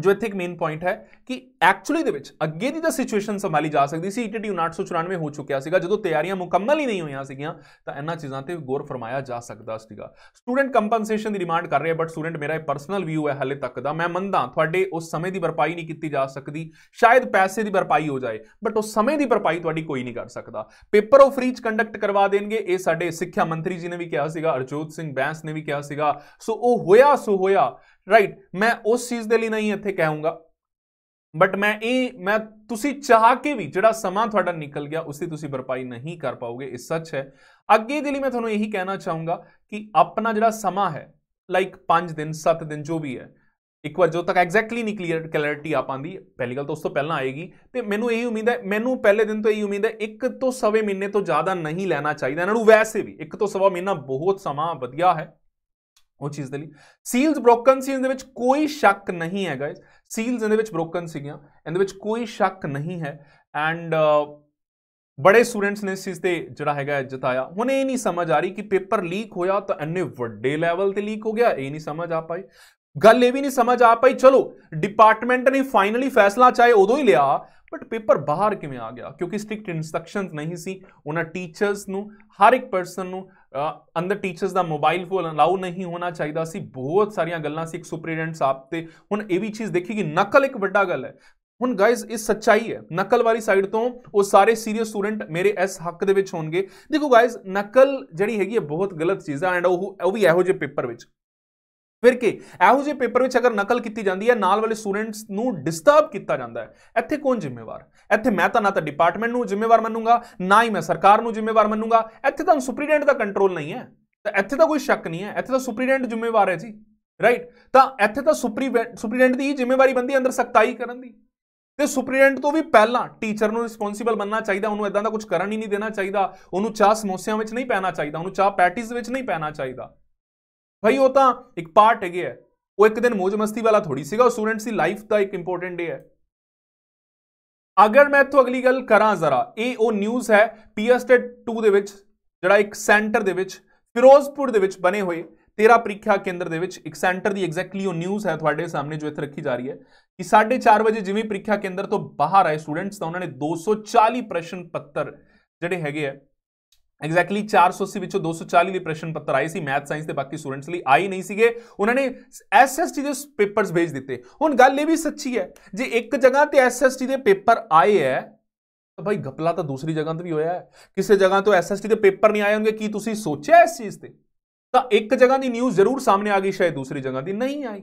ਜੋ ਇੱਥੇ ਇੱਕ ਮੇਨ ਪੁਆਇੰਟ ਹੈ ਕਿ ਐਕਚੁਅਲੀ ਦੇ ਵਿੱਚ ਅੱਗੇ ਦੀ ਤਾਂ ਸਿਚੁਏਸ਼ਨ ਸੰਭਾਲੀ ਜਾ ਸਕਦੀ ਸੀ ਈਟੀਟੀ 994 ਹੋ ਚੁੱਕਿਆ ਸੀਗਾ ਜਦੋਂ ਤਿਆਰੀਆਂ ਮੁਕੰਮਲ ਹੀ ਨਹੀਂ ਹੋਈਆਂ ਸੀਗੀਆਂ ਤਾਂ ਇਹਨਾਂ ਚੀਜ਼ਾਂ ਤੇ ਗੌਰ ਫਰਮਾਇਆ ਜਾ ਸਕਦਾ ਸੀਗਾ ਸਟੂਡੈਂਟ ਕੰਪਨਸੇਸ਼ਨ ਦੀ ਡਿਮਾਂਡ ਕਰ ਰਹੇ ਬਟ ਸਟੂਡੈਂਟ ਮੇਰਾ ਇਹ ਪਰਸਨਲ ਵਿਊ ਹੈ ਹਲੇ ਤੱਕ ਦਾ ਮੈਂ ਮੰਨਦਾ ਤੁਹਾਡੇ ਉਸ ਸਮੇਂ ਦੀ ਭਰਪਾਈ ਨਹੀਂ ਕੀਤੀ ਜਾ ਸਕਦੀ ਸ਼ਾਇਦ ਪੈਸੇ ਦੀ ਭਰਪਾਈ ਹੋ ਜਾਏ ਬਟ ਉਸ ਸਮੇਂ ਦੀ ਭਰਪਾਈ ਤੁਹਾਡੀ ਕੋਈ ਨਹੀਂ ਕਰ ਸਕਦਾ ਪੇਪਰ ਉਹ ਫ੍ਰੀਜ ਕੰਡਕਟ ਕਰਵਾ ਦੇਣਗੇ ਇਹ ਸਾਡੇ ਸਿੱਖਿਆ ਮੰਤਰੀ ਜੀ ਨੇ ਵੀ ਕਿਹਾ ਸੀਗਾ ਅਰਜੋਤ ਸਿੰਘ ਬੈਂਸ ਨੇ ਵੀ ਕਿਹਾ ਸੀਗਾ ਸੋ ਉਹ ਹੋਇਆ ਸੋ ਹੋਇਆ ਰਾਈਟ ਮੈਂ ਉਸ ਚੀਜ਼ ਦੇ ਲਈ ਨਹੀਂ ਇੱਥੇ ਕਹਾਂਗਾ ਬਟ ਮੈਂ ਇਹ ਮੈਂ ਤੁਸੀਂ ਚਾਹ ਕੇ ਵੀ ਜਿਹੜਾ ਸਮਾਂ ਤੁਹਾਡਾ ਨਿਕਲ ਗਿਆ ਉਸ ਦੀ ਤੁਸੀਂ ਭਰਪਾਈ ਨਹੀਂ ਕਰ ਪਾਓਗੇ ਇਹ ਸੱਚ ਹੈ ਅੱਗੇ ਦੇ ਲਈ ਮੈਂ ਤੁਹਾਨੂੰ ਇਹੀ ਕਹਿਣਾ ਚਾਹੂੰਗਾ ਕਿ ਆਪਣਾ ਜਿਹੜਾ ਸਮਾਂ ਹੈ ਲਾਈਕ 5 ਦਿਨ 7 ਦਿਨ ਜੋ ਵੀ ਹੈ ਇੱਕ ਵਾਰ ਜੋ ਤੱਕ ਐਗਜ਼ੈਕਟਲੀ ਨਹੀਂ ਕਲੀਅਰ ਕਲੈਰਿਟੀ ਆ ਪਾਂਦੀ ਪਹਿਲੀ ਗੱਲ ਤਾਂ ਉਸ ਤੋਂ ਪਹਿਲਾਂ ਆਏਗੀ ਤੇ ਮੈਨੂੰ ਇਹੀ ਉਮੀਦ ਹੈ ਮੈਨੂੰ ਪਹਿਲੇ ਦਿਨ ਤੋਂ ਇਹੀ ਉਮੀਦ ਹੈ ਇੱਕ ਤੋਂ ਸਵੇ ਮਹੀਨੇ ਤੋਂ ਜ਼ਿਆਦਾ ਨਹੀਂ ਲੈਣਾ ਚਾਹੀਦਾ ਇਹਨਾਂ ਨੂੰ ਵੈਸੇ ਵੀ ਇੱਕ ਤੋਂ ਸਵਾ ਮਹੀਨਾ ਬਹੁਤ ਸਮਾਂ ਵਧੀਆ ਹੈ ਉਹ ਚੀਜ਼ ਦੇ ਲਈ ਸੀਲਸ ਬ੍ਰੋਕਨ ਸੀ ਇਹਦੇ ਵਿੱਚ ਕੋਈ ਸ਼ੱਕ ਨਹੀਂ ਹੈ ਗਾਇਸ ਸੀਲਸ ਇਹਦੇ ਵਿੱਚ ਬ੍ਰੋਕਨ ਸੀਗੀਆਂ ਇਹਦੇ ਵਿੱਚ ਕੋਈ ਸ਼ੱਕ ਨਹੀਂ ਹੈ ਐਂਡ ਬੜੇ ਸਟੂਡੈਂਟਸ ਨੇ ਇਸ ਚੀਜ਼ ਤੇ ਜਿਹੜਾ ਹੈਗਾ ਜਤਾਇਆ ਹੁਣ ਇਹ ਨਹੀਂ ਸਮਝ ਆ ਰਹੀ ਕਿ ਪੇਪਰ ਲੀਕ ਹੋਇਆ ਤਾਂ ਇੰਨੇ ਵੱਡੇ ਲੈਵਲ ਤੇ ਲੀਕ ਹੋ ਗਿਆ ਇਹ ਨਹੀਂ ਸਮਝ ਆ ਪਾਈ ਗੱਲ ਇਹ ਵੀ ਨਹੀਂ ਸਮਝ ਆ ਪਾਈ ਚਲੋ ਡਿਪਾਰਟਮੈਂਟ ਨੇ ਫਾਈਨਲੀ ਫੈਸਲਾ ਚਾਹੇ ਉਦੋਂ ਹੀ ਲਿਆ ਬਟ ਪੇਪਰ ਬਾਹਰ ਕਿਵੇਂ ਆ ਗਿਆ ਕਿਉਂਕਿ ਸਟ੍ਰਿਕਟ ਇਨਸਟਰਕਸ਼ਨਸ ਨਹੀਂ ਸੀ ਉਹਨਾਂ ਟੀਚਰਸ ਨੂੰ ਹਰ ਇੱਕ ਪਰਸਨ ਨੂੰ ਅੰਦਰ ਟੀਚਰਸ ਦਾ ਮੋਬਾਈਲ ਫੋਨ ਅਲਾਉ ਨਹੀਂ ਹੋਣਾ ਚਾਹੀਦਾ ਸੀ ਬਹੁਤ ਸਾਰੀਆਂ ਗੱਲਾਂ ਸੀ ਇੱਕ ਸੁਪਰੀਡੈਂਟ ਸਾਹਿਬ ਤੇ ਹੁਣ ਇਹ ਵੀ ਚੀਜ਼ ਦੇਖੀ ਕਿ ਨਕਲ ਇੱਕ ਵੱਡਾ ਗੱਲ ਹੈ ਹੁਣ ਗਾਇਸ ਇਹ ਸੱਚਾਈ ਹੈ ਨਕਲ ਵਾਲੀ ਸਾਈਡ ਤੋਂ ਉਹ ਸਾਰੇ ਸੀਰੀਅਸ ਸਟੂਡੈਂਟ ਮੇਰੇ ਇਸ ਹੱਕ ਦੇ ਵਿੱਚ ਹੋਣਗੇ ਦੇਖੋ ਗਾਇਸ ਨਕਲ ਜਿਹੜੀ ਹੈਗੀ ਹੈ ਬਹੁਤ ਗਲਤ ਚੀਜ਼ ਹੈ ਐਂਡ ਉਹ ਉਹ ਵੀ ਇਹੋ ਜਿਹੇ ਪੇਪਰ ਵਿੱਚ ਫਿਰ ਕਿ ਇਹੋ ਜਿਹੇ ਪੇਪਰ ਵਿੱਚ ਅਗਰ ਨਕਲ ਕੀਤੀ ਜਾਂਦੀ ਹੈ ਨਾਲ ਵਾਲੇ ਸਟੂਡੈਂਟਸ ਨੂੰ ਡਿਸਟਰਬ ਕੀਤਾ ਜਾਂਦਾ ਹੈ ਇੱਥੇ ਕੌਣ ਜ਼ਿੰਮੇਵਾਰ ਇੱਥੇ ਮੈਂ ਤਾਂ ਨਾ ਤਾਂ ਡਿਪਾਰਟਮੈਂਟ ਨੂੰ ਜ਼ਿੰਮੇਵਾਰ ਮੰਨੂਗਾ ਨਾ ਹੀ ਮੈਂ ਸਰਕਾਰ ਨੂੰ ਜ਼ਿੰਮੇਵਾਰ ਮੰਨੂਗਾ ਇੱਥੇ ਤਾਂ ਸੁਪਰੀਡੈਂਟ ਦਾ ਕੰਟਰੋਲ ਨਹੀਂ ਹੈ ਤਾਂ ਇੱਥੇ ਤਾਂ ਕੋਈ ਸ਼ੱਕ ਨਹੀਂ ਹੈ ਇੱਥੇ ਤਾਂ ਸੁਪਰੀਡੈਂਟ ਜ਼ਿੰਮੇਵਾਰ ਹੈ ਜੀ ਰਾਈਟ ਤਾਂ ਇੱਥੇ ਤਾਂ ਸੁਪਰੀਡੈਂਟ ਦੀ ਹੀ ਜ਼ਿੰਮੇਵਾਰੀ ਬੰਦੀ ਅੰਦਰ ਸਖਤਾਈ ਕਰਨ ਦੀ ਤੇ ਸੁਪਰੀਡੈਂਟ ਤੋਂ ਵੀ ਪਹਿਲਾਂ ਟੀਚਰ ਨੂੰ ਰਿਸਪੌਂਸਿਬਲ ਬੰਨਣਾ ਚਾਹੀਦਾ ਉਹਨੂੰ ਇਦਾਂ ਦਾ ਕੁਝ ਕਰਨ ਹੀ ਨਹੀਂ ਦੇਣਾ ਚਾਹੀਦਾ ਉਹਨੂੰ ਚਾਹ ਸਮੋਸਿਆਂ ਵਿੱਚ ਨਹੀਂ ਪੈਣਾ ਚਾਹੀਦਾ ਉਹਨੂੰ ਚਾਹ ਪੈਟੀਜ਼ ਵਿੱਚ ਨਹੀਂ ਪੈਣਾ ਚਾਹੀਦਾ ਭਾਈ ਉਹ ਤਾਂ ਇੱਕ ਪਾਰਟ ਹੈਗੇ ਆ ਉਹ ਇੱਕ ਦਿਨ ਮौज ਮਸਤੀ ਵਾਲਾ ਥੋੜੀ ਸੀਗਾ ਉਹ ਸਟੂਡੈਂਟਸ ਦੀ ਲਾਈਫ ਦਾ ਇੱਕ ਇੰਪੋਰਟੈਂਟ ਡੇ ਹੈ ਅਗਰ ਮੈਂ ਇਥੋਂ ਅਗਲੀ ਗੱਲ ਕਰਾਂ ਜ਼ਰਾ ਇਹ ਉਹ ਨਿਊਜ਼ ਹੈ ਪੀਐਸਟੇਡ 2 ਦੇ ਵਿੱਚ ਜਿਹੜਾ ਇੱਕ ਸੈਂਟਰ ਦੇ ਵਿੱਚ ਫਿਰੋਜ਼ਪੁਰ ਦੇ ਵਿੱਚ ਬਣੇ ਹੋਏ 13 ਪ੍ਰੀਖਿਆ ਕੇਂਦਰ ਦੇ ਵਿੱਚ ਇੱਕ ਸੈਂਟਰ ਦੀ ਐਗਜ਼ੈਕਟਲੀ ਉਹ ਨਿਊਜ਼ ਹੈ ਤੁਹਾਡੇ ਸਾਹਮਣੇ ਜੋ ਇੱਥੇ ਰੱਖੀ ਜਾ ਰਹੀ ਹੈ ਕਿ 4:30 ਵਜੇ ਜਿਵੇਂ ਪ੍ਰੀਖਿਆ ਕੇਂਦਰ ਤੋਂ ਬਾਹਰ ਆਏ ਸਟੂਡੈਂਟਸ ਤਾਂ ਉਹਨਾਂ ਨੇ 240 ਪ੍ਰਸ਼ਨ ਪੱਤਰ ਜਿਹੜੇ ਹੈਗੇ ਆ ਐਗਜ਼ੈਕਟਲੀ 480 ਵਿੱਚੋਂ 240 ਲਈ ਪ੍ਰਸ਼ਨ ਪੱਤਰ ਆਏ ਸੀ ਮੈਥ ਸਾਇੰਸ ਦੇ ਬਾਕੀ ਸਟੂਡੈਂਟਸ ਲਈ ਆਈ ਨਹੀਂ ਸੀਗੇ ਉਹਨਾਂ ਨੇ ਐਸਐਸਟੀ ਦੇ ਪੇਪਰਸ ਭੇਜ ਦਿੱਤੇ ਹੁਣ ਗੱਲ ਇਹ ਵੀ ਸੱਚੀ ਹੈ ਜੇ ਇੱਕ ਜਗ੍ਹਾ ਤੇ ਐਸਐਸਟੀ ਦੇ ਪੇਪਰ ਆਏ ਹੈ ਤਾਂ ਭਾਈ ਘਪਲਾ ਤਾਂ ਦੂਸਰੀ ਜਗ੍ਹਾ ਤੇ ਵੀ ਹੋਇਆ ਹੈ ਕਿਸੇ ਜਗ੍ਹਾ ਤੋਂ ਐਸਐਸਟੀ ਦੇ ਪੇਪਰ ਨਹੀਂ ਆਏ ਹੋਣਗੇ ਕੀ ਤੁਸੀਂ ਸੋਚਿਆ ਇਸ ਚੀਜ਼ ਤੇ ਤਾਂ ਇੱਕ ਜਗ੍ਹਾ ਦੀ ਨਿਊਜ਼ ਜ਼ਰੂਰ ਸਾਹਮਣੇ ਆ ਗਈ ਸ਼ਾਇਦ ਦੂਸਰੀ ਜਗ੍ਹਾ ਦੀ ਨਹੀਂ ਆਈ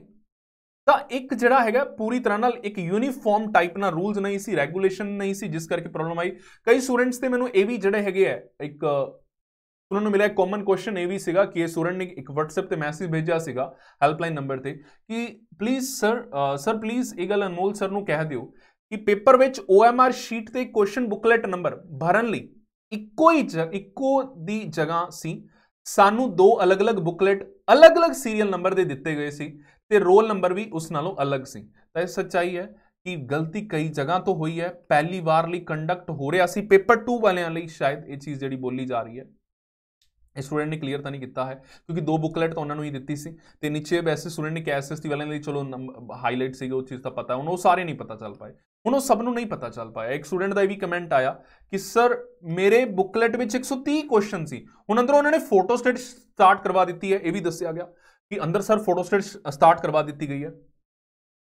ਤਾਂ ਇੱਕ ਜਿਹੜਾ ਹੈਗਾ ਪੂਰੀ ਤਰ੍ਹਾਂ ਨਾਲ ਇੱਕ ਯੂਨੀਫਾਰਮ ਟਾਈਪ ਨਾਲ ਰੂਲਸ ਨਹੀਂ ਸੀ ਰੈਗੂਲੇਸ਼ਨ ਨਹੀਂ ਸੀ ਜਿਸ ਕਰਕੇ ਪ੍ਰੋਬਲਮ ਆਈ ਕਈ ਸਟੂਡੈਂਟਸ ਤੇ ਮੈਨੂੰ ਇਹ ਵੀ ਜਿਹੜੇ ਹੈਗੇ ਆ ਇੱਕ ਉਹਨਾਂ ਨੂੰ ਮਿਲਿਆ ਕਾਮਨ ਕੁਐਸਚਨ ਇਹ ਵੀ ਸੀਗਾ ਕਿ ਇਹ ਸਟੂਡੈਂਟ ਨੇ ਇੱਕ WhatsApp ਤੇ ਮੈਸੇਜ ਭੇਜਿਆ ਸੀਗਾ ਹੈਲਪਲਾਈਨ ਨੰਬਰ ਤੇ ਕਿ ਪਲੀਜ਼ ਸਰ ਸਰ ਪਲੀਜ਼ ਇਹ ਗੱਲ ਅਨਮੋਲ ਸਰ ਨੂੰ ਕਹਿ ਦਿਓ ਕਿ ਪੇਪਰ ਵਿੱਚ OMR ਸ਼ੀਟ ਤੇ ਕੁਐਸਚਨ ਬੁਕਲੇਟ ਨੰਬਰ ਭਰਨ ਲਈ ਇੱਕੋ ਹੀ ਇੱਕੋ ਦੀ ਜਗ੍ਹਾ ਸੀ ਸਾਨੂੰ ਦੋ ਅਲੱਗ-ਅਲੱਗ ਬੁਕਲੇਟ ਅਲੱਗ-ਅਲੱਗ ਸੀਰੀਅਲ ਨੰਬਰ ਦੇ ਦਿੱਤੇ ਗਏ ਸੀ ਤੇ ਰੋਲ ਨੰਬਰ ਵੀ ਉਸ ਨਾਲੋਂ ਅਲੱਗ ਸੀ ਤਾਂ ਇਹ ਸੱਚਾਈ ਹੈ ਕਿ ਗਲਤੀ ਕਈ ਜਗ੍ਹਾ ਤੋਂ ਹੋਈ ਹੈ ਪਹਿਲੀ ਵਾਰ ਲਈ ਕੰਡਕਟ ਹੋ ਰਿਹਾ ਸੀ ਪੇਪਰ 2 ਵਾਲਿਆਂ ਲਈ ਸ਼ਾਇਦ ਇਹ ਚੀਜ਼ ਜਿਹੜੀ ਬੋਲੀ ਜਾ ਰਹੀ ਹੈ ਸਟੂਡੈਂਟ ਨੇ ਕਲੀਅਰ ਤਾਂ ਨਹੀਂ ਕੀਤਾ ਹੈ ਕਿਉਂਕਿ ਦੋ ਬੁਕਲੈਟ ਤਾਂ ਉਹਨਾਂ ਨੂੰ ਹੀ ਦਿੱਤੀ ਸੀ ਤੇ ਨੀਚੇ ਵੈਸੇ ਸਟੂਡੈਂਟ ਨੇ ਕੈਐਸਐਸਟੀ ਵਾਲਿਆਂ ਲਈ ਚਲੋ ਹਾਈਲਾਈਟ ਸੀਗੇ ਉਹ ਚੀਜ਼ ਤਾਂ ਪਤਾ ਹੁਣ ਉਹ ਸਾਰੇ ਨਹੀਂ ਪਤਾ ਚੱਲ ਪਾਏ ਹੁਣ ਉਹ ਸਭ ਨੂੰ ਨਹੀਂ ਪਤਾ ਚੱਲ ਪਾਇਆ ਇੱਕ ਸਟੂਡੈਂਟ ਦਾ ਇਹ ਵੀ ਕਮੈਂਟ ਆਇਆ ਕਿ ਸਰ ਮੇਰੇ ਬੁਕਲੈਟ ਵਿੱਚ 130 ਕੁਐਸਚਨ ਸੀ ਹੁਣ ਅੰਦਰੋਂ ਉਹਨਾਂ ਨੇ ਫੋਟੋ ਸਟੇਟ ਸਟਾਰਟ ਕਰਵਾ ਦਿੱਤੀ ਹੈ ਇਹ ਵੀ ਦੱਸਿਆ ਗਿਆ कि अंदर सर फोटोस्टेट स्टार्ट करवा दी गई है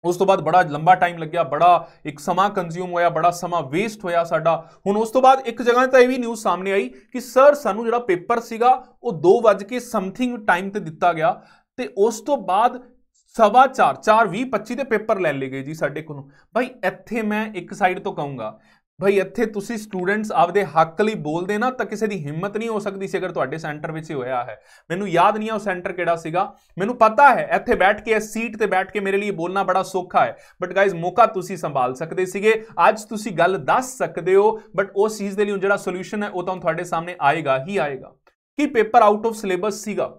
ਉਸ ਤੋਂ ਬਾਅਦ ਬੜਾ ਲੰਬਾ ਟਾਈਮ ਲੱਗਿਆ ਬੜਾ ਇੱਕ ਸਮਾਂ ਕੰਜ਼ਿਊਮ ਹੋਇਆ ਬੜਾ ਸਮਾਂ ਵੇਸਟ ਹੋਇਆ ਸਾਡਾ ਹੁਣ ਉਸ ਤੋਂ ਬਾਅਦ ਇੱਕ ਜਗ੍ਹਾ ਤੇ ਇਹ ਵੀ ਨਿਊਜ਼ ਸਾਹਮਣੇ ਆਈ ਕਿ ਸਰ ਸਾਨੂੰ ਜਿਹੜਾ ਪੇਪਰ ਸੀਗਾ ਉਹ 2 ਵਜੇ ਕੇ ਸਮਥਿੰਗ ਟਾਈਮ ਤੇ ਦਿੱਤਾ ਗਿਆ ਤੇ ਉਸ ਤੋਂ ਬਾਅਦ ਸਵਾ 4 4 20 25 ਦੇ ਪੇਪਰ ਲੈ ਲਏ ਗਏ ਜੀ ਸਾਡੇ ਕੋਲੋਂ ਭਾਈ ਇੱਥੇ ਮੈਂ ਇੱਕ ਸਾਈਡ ਤੋਂ ਕਹੂੰਗਾ ਭਾਈ ਇੱਥੇ ਤੁਸੀਂ ਸਟੂਡੈਂਟਸ ਆਪਦੇ ਹੱਕ ਲਈ ਬੋਲਦੇ ਨਾ ਤਾਂ ਕਿਸੇ ਦੀ ਹਿੰਮਤ ਨਹੀਂ ਹੋ ਸਕਦੀ ਸੀ ਅਗਰ ਤੁਹਾਡੇ ਸੈਂਟਰ ਵਿੱਚ ਹੀ ਹੋਇਆ ਹੈ ਮੈਨੂੰ ਯਾਦ ਨਹੀਂ ਆ ਉਹ ਸੈਂਟਰ ਕਿਹੜਾ ਸੀਗਾ ਮੈਨੂੰ ਪਤਾ ਹੈ ਇੱਥੇ ਬੈਠ ਕੇ ਇਸ ਸੀਟ ਤੇ ਬੈਠ ਕੇ ਮੇਰੇ ਲਈ ਬੋਲਣਾ ਬੜਾ ਸੌਖਾ ਹੈ ਬਟ ਗਾਇਜ਼ ਮੌਕਾ ਤੁਸੀਂ ਸੰਭਾਲ ਸਕਦੇ ਸੀਗੇ ਅੱਜ ਤੁਸੀਂ ਗੱਲ ਦੱਸ ਸਕਦੇ ਹੋ ਬਟ ਉਸ ਚੀਜ਼ ਦੇ ਲਈ ਜਿਹੜਾ ਸੋਲੂਸ਼ਨ ਹੈ ਉਹ ਤਾਂ ਤੁਹਾਡੇ ਸਾਹਮਣੇ ਆਏਗਾ ਹੀ ਆਏਗਾ ਕੀ ਪੇਪਰ ਆਊਟ ਆਫ ਸਿਲੇਬਸ ਸੀਗਾ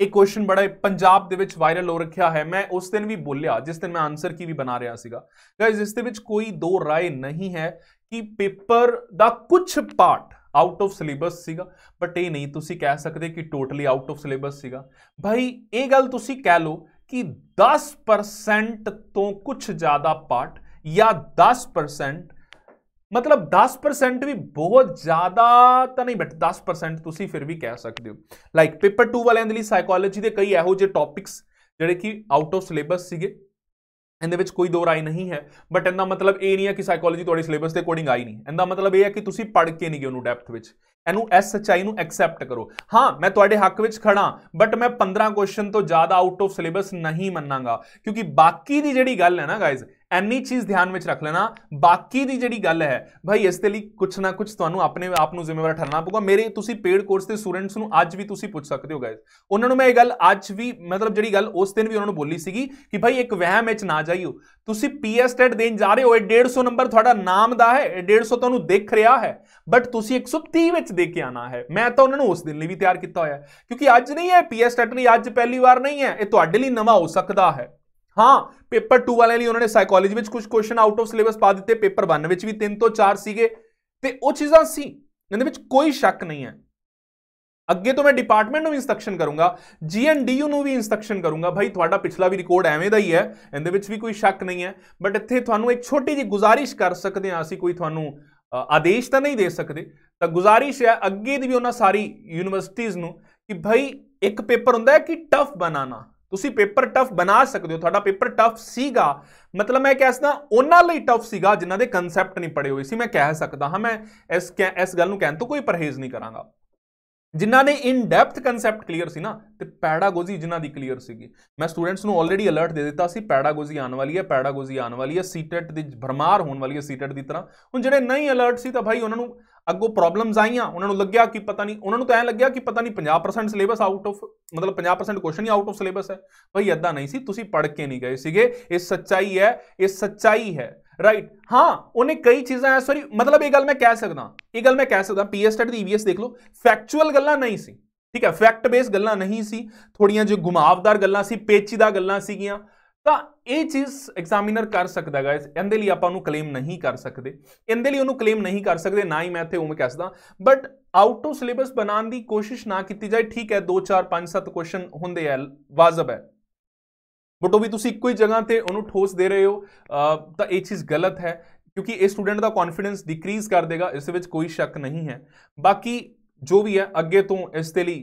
ਇੱਕ ਕੁਐਸਚਨ ਬੜਾ ਪੰਜਾਬ ਦੇ ਵਿੱਚ ਵਾਇਰਲ ਹੋ ਰੱਖਿਆ ਹੈ ਮੈਂ ਉਸ ਦਿਨ ਵੀ ਬੋਲਿਆ ਜਿਸ ਦਿਨ ਮੈਂ ਆਨਸਰ ਕੀ ਵੀ ਬਣਾ ਰਿਹਾ ਸੀਗਾ ਗਾਇਜ਼ ਇਸ ਦੇ ਵਿੱਚ ਕੋਈ ਦੋ ਰਾਏ ਨਹੀਂ ਹੈ ਕਿ ਪੇਪਰ ਦਾ ਕੁਝ ਪਾਰਟ ਆਊਟ ਆਫ ਸਿਲੇਬਸ ਸੀਗਾ ਬਟ ਇਹ ਨਹੀਂ ਤੁਸੀਂ ਕਹਿ ਸਕਦੇ ਕਿ ਟੋਟਲੀ ਆਊਟ ਆਫ ਸਿਲੇਬਸ ਸੀਗਾ ਭਾਈ ਇਹ ਗੱਲ ਤੁਸੀਂ ਕਹਿ ਲਓ ਕਿ 10% ਤੋਂ ਕੁਝ ਜ਼ਿਆਦਾ ਪਾਰਟ ਜਾਂ 10% ਮਤਲਬ 10% ਵੀ ਬਹੁਤ ਜ਼ਿਆਦਾ ਤਾਂ ਨਹੀਂ ਬਟ 10% ਤੁਸੀਂ ਫਿਰ ਵੀ ਕਹਿ ਸਕਦੇ ਹੋ ਲਾਈਕ ਪੇਪਰ 2 ਵਾਲਿਆਂ ਦੇ ਲਈ ਸਾਈਕੋਲੋਜੀ ਦੇ ਕਈ ਇਹੋ ਜਿਹੇ ਟੌਪਿਕਸ ਜਿਹੜੇ ਕਿ ਆਊਟ ਆਫ ਸਿਲੇਬਸ ਸੀਗੇ ਇਹਦੇ ਵਿੱਚ ਕੋਈ ਦੋ ਰਾਏ ਨਹੀਂ ਹੈ ਬਟ ਇਹਦਾ ਮਤਲਬ ਇਹ ਨਹੀਂ ਹੈ ਕਿ ਸਾਈਕੋਲੋਜੀ ਤੁਹਾਡੇ ਸਿਲੇਬਸ ਦੇ ਅਕੋਰਡਿੰਗ ਆਈ ਨਹੀਂ ਇਹਦਾ ਮਤਲਬ ਇਹ ਹੈ ਕਿ ਤੁਸੀਂ ਪੜ੍ਹ ਕੇ ਨਹੀਂ ਗਏ ਉਹਨੂੰ ਡੈਪਥ ਵਿੱਚ ਇਹਨੂੰ ਐਸ ਸਚਾਈ ਨੂੰ ਐਕਸੈਪਟ ਕਰੋ ਹਾਂ ਮੈਂ ਤੁਹਾਡੇ ਹੱਕ ਵਿੱਚ ਖੜਾ ਬਟ ਮੈਂ 15 ਕੁਐਸਚਨ ਤੋਂ ਜ਼ਿਆਦਾ ਆਊਟ ਆਫ ਸਿਲੇਬਸ ਨਹੀਂ ਮੰਨਾਂਗਾ ਕਿਉਂਕਿ ਬਾਕੀ ਦੀ ਜਿਹੜੀ ਗੱਲ ਹੈ ਨਾ ਗਾਇਜ਼ ਐਨੀ ਚੀਜ਼ ਧਿਆਨ ਵਿੱਚ ਰੱਖ ਲੈਣਾ ਬਾਕੀ ਦੀ ਜਿਹੜੀ ਗੱਲ ਹੈ ਭਾਈ ਇਸ ਦੇ ਲਈ ਕੁਝ ਨਾ ਕੁਝ ਤੁਹਾਨੂੰ ਆਪਣੇ ਆਪ ਨੂੰ ਜ਼ਿੰਮੇਵਾਰ ਠਹਿਰਨਾ ਪਊਗਾ ਮੇਰੇ ਤੁਸੀਂ ਪੇਡ ਕੋਰਸ ਦੇ ਸਟੂਡੈਂਟਸ ਨੂੰ ਅੱਜ ਵੀ ਤੁਸੀਂ ਪੁੱਛ ਸਕਦੇ ਹੋ ਗਾਇਸ ਉਹਨਾਂ ਨੂੰ ਮੈਂ ਇਹ ਗੱਲ ਅੱਜ ਵੀ ਮਤਲਬ ਜਿਹੜੀ ਗੱਲ ਉਸ ਦਿਨ ਵੀ ਉਹਨਾਂ ਨੂੰ ਬੋਲੀ ਸੀਗੀ ਕਿ ਭਾਈ ਇੱਕ ਵਹਿਮ ਵਿੱਚ ਨਾ ਜਾਈਓ ਤੁਸੀਂ ਪੀਐਸ ਟੈਟ ਦੇਣ ਜਾ ਰਹੇ ਹੋ ਇਹ 150 ਨੰਬਰ ਤੁਹਾਡਾ ਨਾਮ ਦਾ ਹੈ 150 ਤੁਹਾਨੂੰ ਦਿਖ ਰਿਹਾ ਹੈ ਬਟ ਤੁਸੀਂ 130 ਵਿੱਚ ਦੇ ਕੇ ਆਣਾ ਹੈ ਮੈਂ ਤਾਂ ਉਹਨਾਂ ਨੂੰ ਉਸ ਦਿਨ ਲਈ ਵੀ ਤਿਆਰ ਕੀਤਾ ਹੋਇਆ ਕਿਉਂਕਿ ਅੱਜ ਨਹੀਂ ਹੈ ਪੀਐਸ ਟੈਟ ਨਹੀਂ ਅੱਜ ਪਹਿਲੀ ਵਾਰ ਨਹੀਂ ਹੈ ਇਹ ਤੁਹਾਡੇ ਲਈ ਨਵਾਂ ਹੋ ਸਕਦਾ ਹੈ हाँ पेपर टू ਵਾਲਿਆਂ ਲਈ ਉਹਨਾਂ ਨੇ ਸਾਈਕੋਲੋਜੀ ਵਿੱਚ ਕੁਝ ਕੁਐਸਚਨ ਆਊਟ ਆਫ ਸਿਲੇਬਸ ਪਾ ਦਿੱਤੇ ਪੇਪਰ 1 ਵਿੱਚ ਵੀ 3 ਤੋਂ 4 ਸੀਗੇ ਤੇ ਉਹ ਚੀਜ਼ਾਂ ਸੀ ਇਹਦੇ ਵਿੱਚ ਕੋਈ ਸ਼ੱਕ ਨਹੀਂ ਹੈ ਅੱਗੇ ਤੋਂ ਮੈਂ ਡਿਪਾਰਟਮੈਂਟ ਨੂੰ ਇਨਸਟਰਕਸ਼ਨ ਕਰੂੰਗਾ ਜੀਐਨਡੀਯੂ ਨੂੰ ਵੀ ਇਨਸਟਰਕਸ਼ਨ ਕਰੂੰਗਾ ਭਾਈ ਤੁਹਾਡਾ ਪਿਛਲਾ ਵੀ ਰਿਕਾਰਡ ਐਵੇਂ ਦਾ ਹੀ ਹੈ ਇਹਦੇ ਵਿੱਚ ਵੀ ਕੋਈ ਸ਼ੱਕ ਨਹੀਂ ਹੈ ਬਟ ਇੱਥੇ ਤੁਹਾਨੂੰ ਇੱਕ ਛੋਟੀ ਜੀ ਗੁਜ਼ਾਰਿਸ਼ ਕਰ ਸਕਦੇ ਹਾਂ ਅਸੀਂ ਕੋਈ ਤੁਹਾਨੂੰ ਆਦੇਸ਼ ਤਾਂ ਨਹੀਂ ਦੇ ਸਕਦੇ ਤਾਂ ਗੁਜ਼ਾਰਿਸ਼ ਹੈ ਅੱਗੇ ਦੀ ਵੀ ਉਹਨਾਂ ਸਾਰੀ ਯੂਨੀਵਰਸਿਟੀਆਂ ਨੂੰ ਕਿ ਭਾਈ ਇੱਕ ਪੇਪਰ ਹੁੰਦਾ ਹੈ ਕਿ ਟਫ ਬਣਾਣਾ ਤੁਸੀਂ ਪੇਪਰ ਟਫ ਬਣਾ ਸਕਦੇ ਹੋ ਤੁਹਾਡਾ ਪੇਪਰ ਟਫ ਸੀਗਾ ਮਤਲਬ ਮੈਂ ਕਹਿ ਸਕਦਾ ਉਹਨਾਂ ਲਈ ਟਫ ਸੀਗਾ ਜਿਨ੍ਹਾਂ ਦੇ ਕਨਸੈਪਟ ਨਹੀਂ ਪੜੇ ਹੋਏ ਸੀ ਮੈਂ ਕਹਿ ਸਕਦਾ ਹਾਂ ਮੈਂ ਇਸ ਇਸ ਗੱਲ ਨੂੰ ਕਹਿਣ ਤੋਂ ਕੋਈ ਪਰਹੇਜ਼ ਨਹੀਂ ਕਰਾਂਗਾ ਜਿਨ੍ਹਾਂ ਨੇ ਇਨ ਡੈਪਥ ਕਨਸੈਪਟ ਕਲੀਅਰ ਸੀ ਨਾ ਤੇ ਪੈਡਾਗੋਜੀ ਜਿਨ੍ਹਾਂ ਦੀ ਕਲੀਅਰ ਸੀਗੀ ਮੈਂ ਸਟੂਡੈਂਟਸ ਨੂੰ ਆਲਰੇਡੀ ਅਲਰਟ ਦੇ ਦਿੱਤਾ ਸੀ ਪੈਡਾਗੋਜੀ ਆਉਣ ਵਾਲੀ ਹੈ ਪੈਡਾਗੋਜੀ ਆਉਣ ਵਾਲੀ ਹੈ ਸੀਟੈਟ ਦੀ ਭਰਮਾਰ ਹੋਣ ਵਾਲੀ ਹੈ ਸੀਟੈਟ ਦੀ ਤਰ੍ਹਾਂ ਹੁਣ ਜਿਹੜੇ ਨਹੀਂ ਅਲਰਟ ਸੀ ਤਾਂ ਭਾਈ ਉਹਨਾਂ ਨੂੰ ਅੱਗੋਂ ਪ੍ਰੋਬਲਮਸ ਆਈਆਂ ਉਹਨਾਂ ਨੂੰ ਲੱਗਿਆ ਕਿ ਪਤਾ ਨਹੀਂ ਉਹਨਾਂ ਨੂੰ ਤਾਂ ਐ ਲੱਗਿਆ ਕਿ ਪਤਾ ਨਹੀਂ 50% ਸਿਲੇਬਸ ਆਊਟ ਆਫ ਮਤਲਬ 50% ਕੁਐਸਚਨ ਹੀ ਆਊਟ ਆਫ ਸਿਲੇਬਸ ਹੈ ਭਈ ਐਦਾਂ ਨਹੀਂ ਸੀ ਤੁਸੀਂ ਪੜ੍ਹ ਕੇ ਨਹੀਂ ਗਏ ਸੀਗੇ ਇਹ ਸੱਚਾਈ ਹੈ ਇਹ ਸੱਚਾਈ ਹੈ ਰਾਈਟ ਹਾਂ ਉਹਨੇ ਕਈ ਚੀਜ਼ਾਂ ਐ ਸੌਰੀ ਮਤਲਬ ਇਹ ਗੱਲ ਮੈਂ ਕਹਿ ਸਕਦਾ ਇਹ ਗੱਲ ਮੈਂ ਕਹਿ ਸਕਦਾ ਪੀਐਸ ਸਟੇਟ ਦੀ ਈਵੀਐਸ ਦੇਖ ਲਓ ਫੈਕਚੁਅਲ ਗੱਲਾਂ ਨਹੀਂ ਸੀ ਠੀਕ ਹੈ ਫੈਕਟ ਬੇਸ ਗੱਲਾਂ ਨਹੀਂ ਸੀ ਥੋੜੀਆਂ ਜਿਹੀ ਘੁਮਾਵਦਾਰ ਗੱਲਾਂ ਸੀ ਪੇਚੀਦਾ ਗੱਲਾਂ ਸੀਗੀਆਂ ਤਾਂ ਇਹ ਚੀਜ਼ ਐਗਜ਼ਾਮੀਨਰ ਕਰ ਸਕਦਾ ਗਾਇਸ ਇਹਦੇ ਲਈ ਆਪਾਂ ਉਹਨੂੰ ਕਲੇਮ ਨਹੀਂ ਕਰ ਸਕਦੇ ਇਹਦੇ ਲਈ ਉਹਨੂੰ ਕਲੇਮ ਨਹੀਂ ਕਰ ਸਕਦੇ ਨਾ ਹੀ ਮੈਂ ਇੱਥੇ ਉਵੇਂ ਕਹਿ ਸਕਦਾ ਬਟ ਆਊਟ ਆਫ ਸਿਲੇਬਸ ਬਣਾਉਣ ਦੀ ਕੋਸ਼ਿਸ਼ ਨਾ ਕੀਤੀ ਜਾਏ ਠੀਕ ਹੈ 2 4 5 7 ਕੁਐਸਚਨ ਹੁੰਦੇ ਆ ਵਾਜਬ ਹੈ ਬਟ ਉਹ ਵੀ ਤੁਸੀਂ ਇੱਕੋ ਹੀ ਜਗ੍ਹਾ ਤੇ ਉਹਨੂੰ ਠੋਸ ਦੇ ਰਹੇ ਹੋ ਤਾਂ ਇਹ ਚੀਜ਼ ਗਲਤ ਹੈ ਕਿਉਂਕਿ ਇਹ ਸਟੂਡੈਂਟ ਦਾ ਕੌਨਫੀਡੈਂਸ ਡਿਕਰੀਜ਼ ਕਰ ਦੇਗਾ ਇਸ ਵਿੱਚ ਕੋਈ ਸ਼ੱਕ ਨਹੀਂ ਹੈ ਬਾਕੀ ਜੋ ਵੀ ਹੈ ਅੱਗੇ ਤੋਂ ਇਸ ਦੇ ਲਈ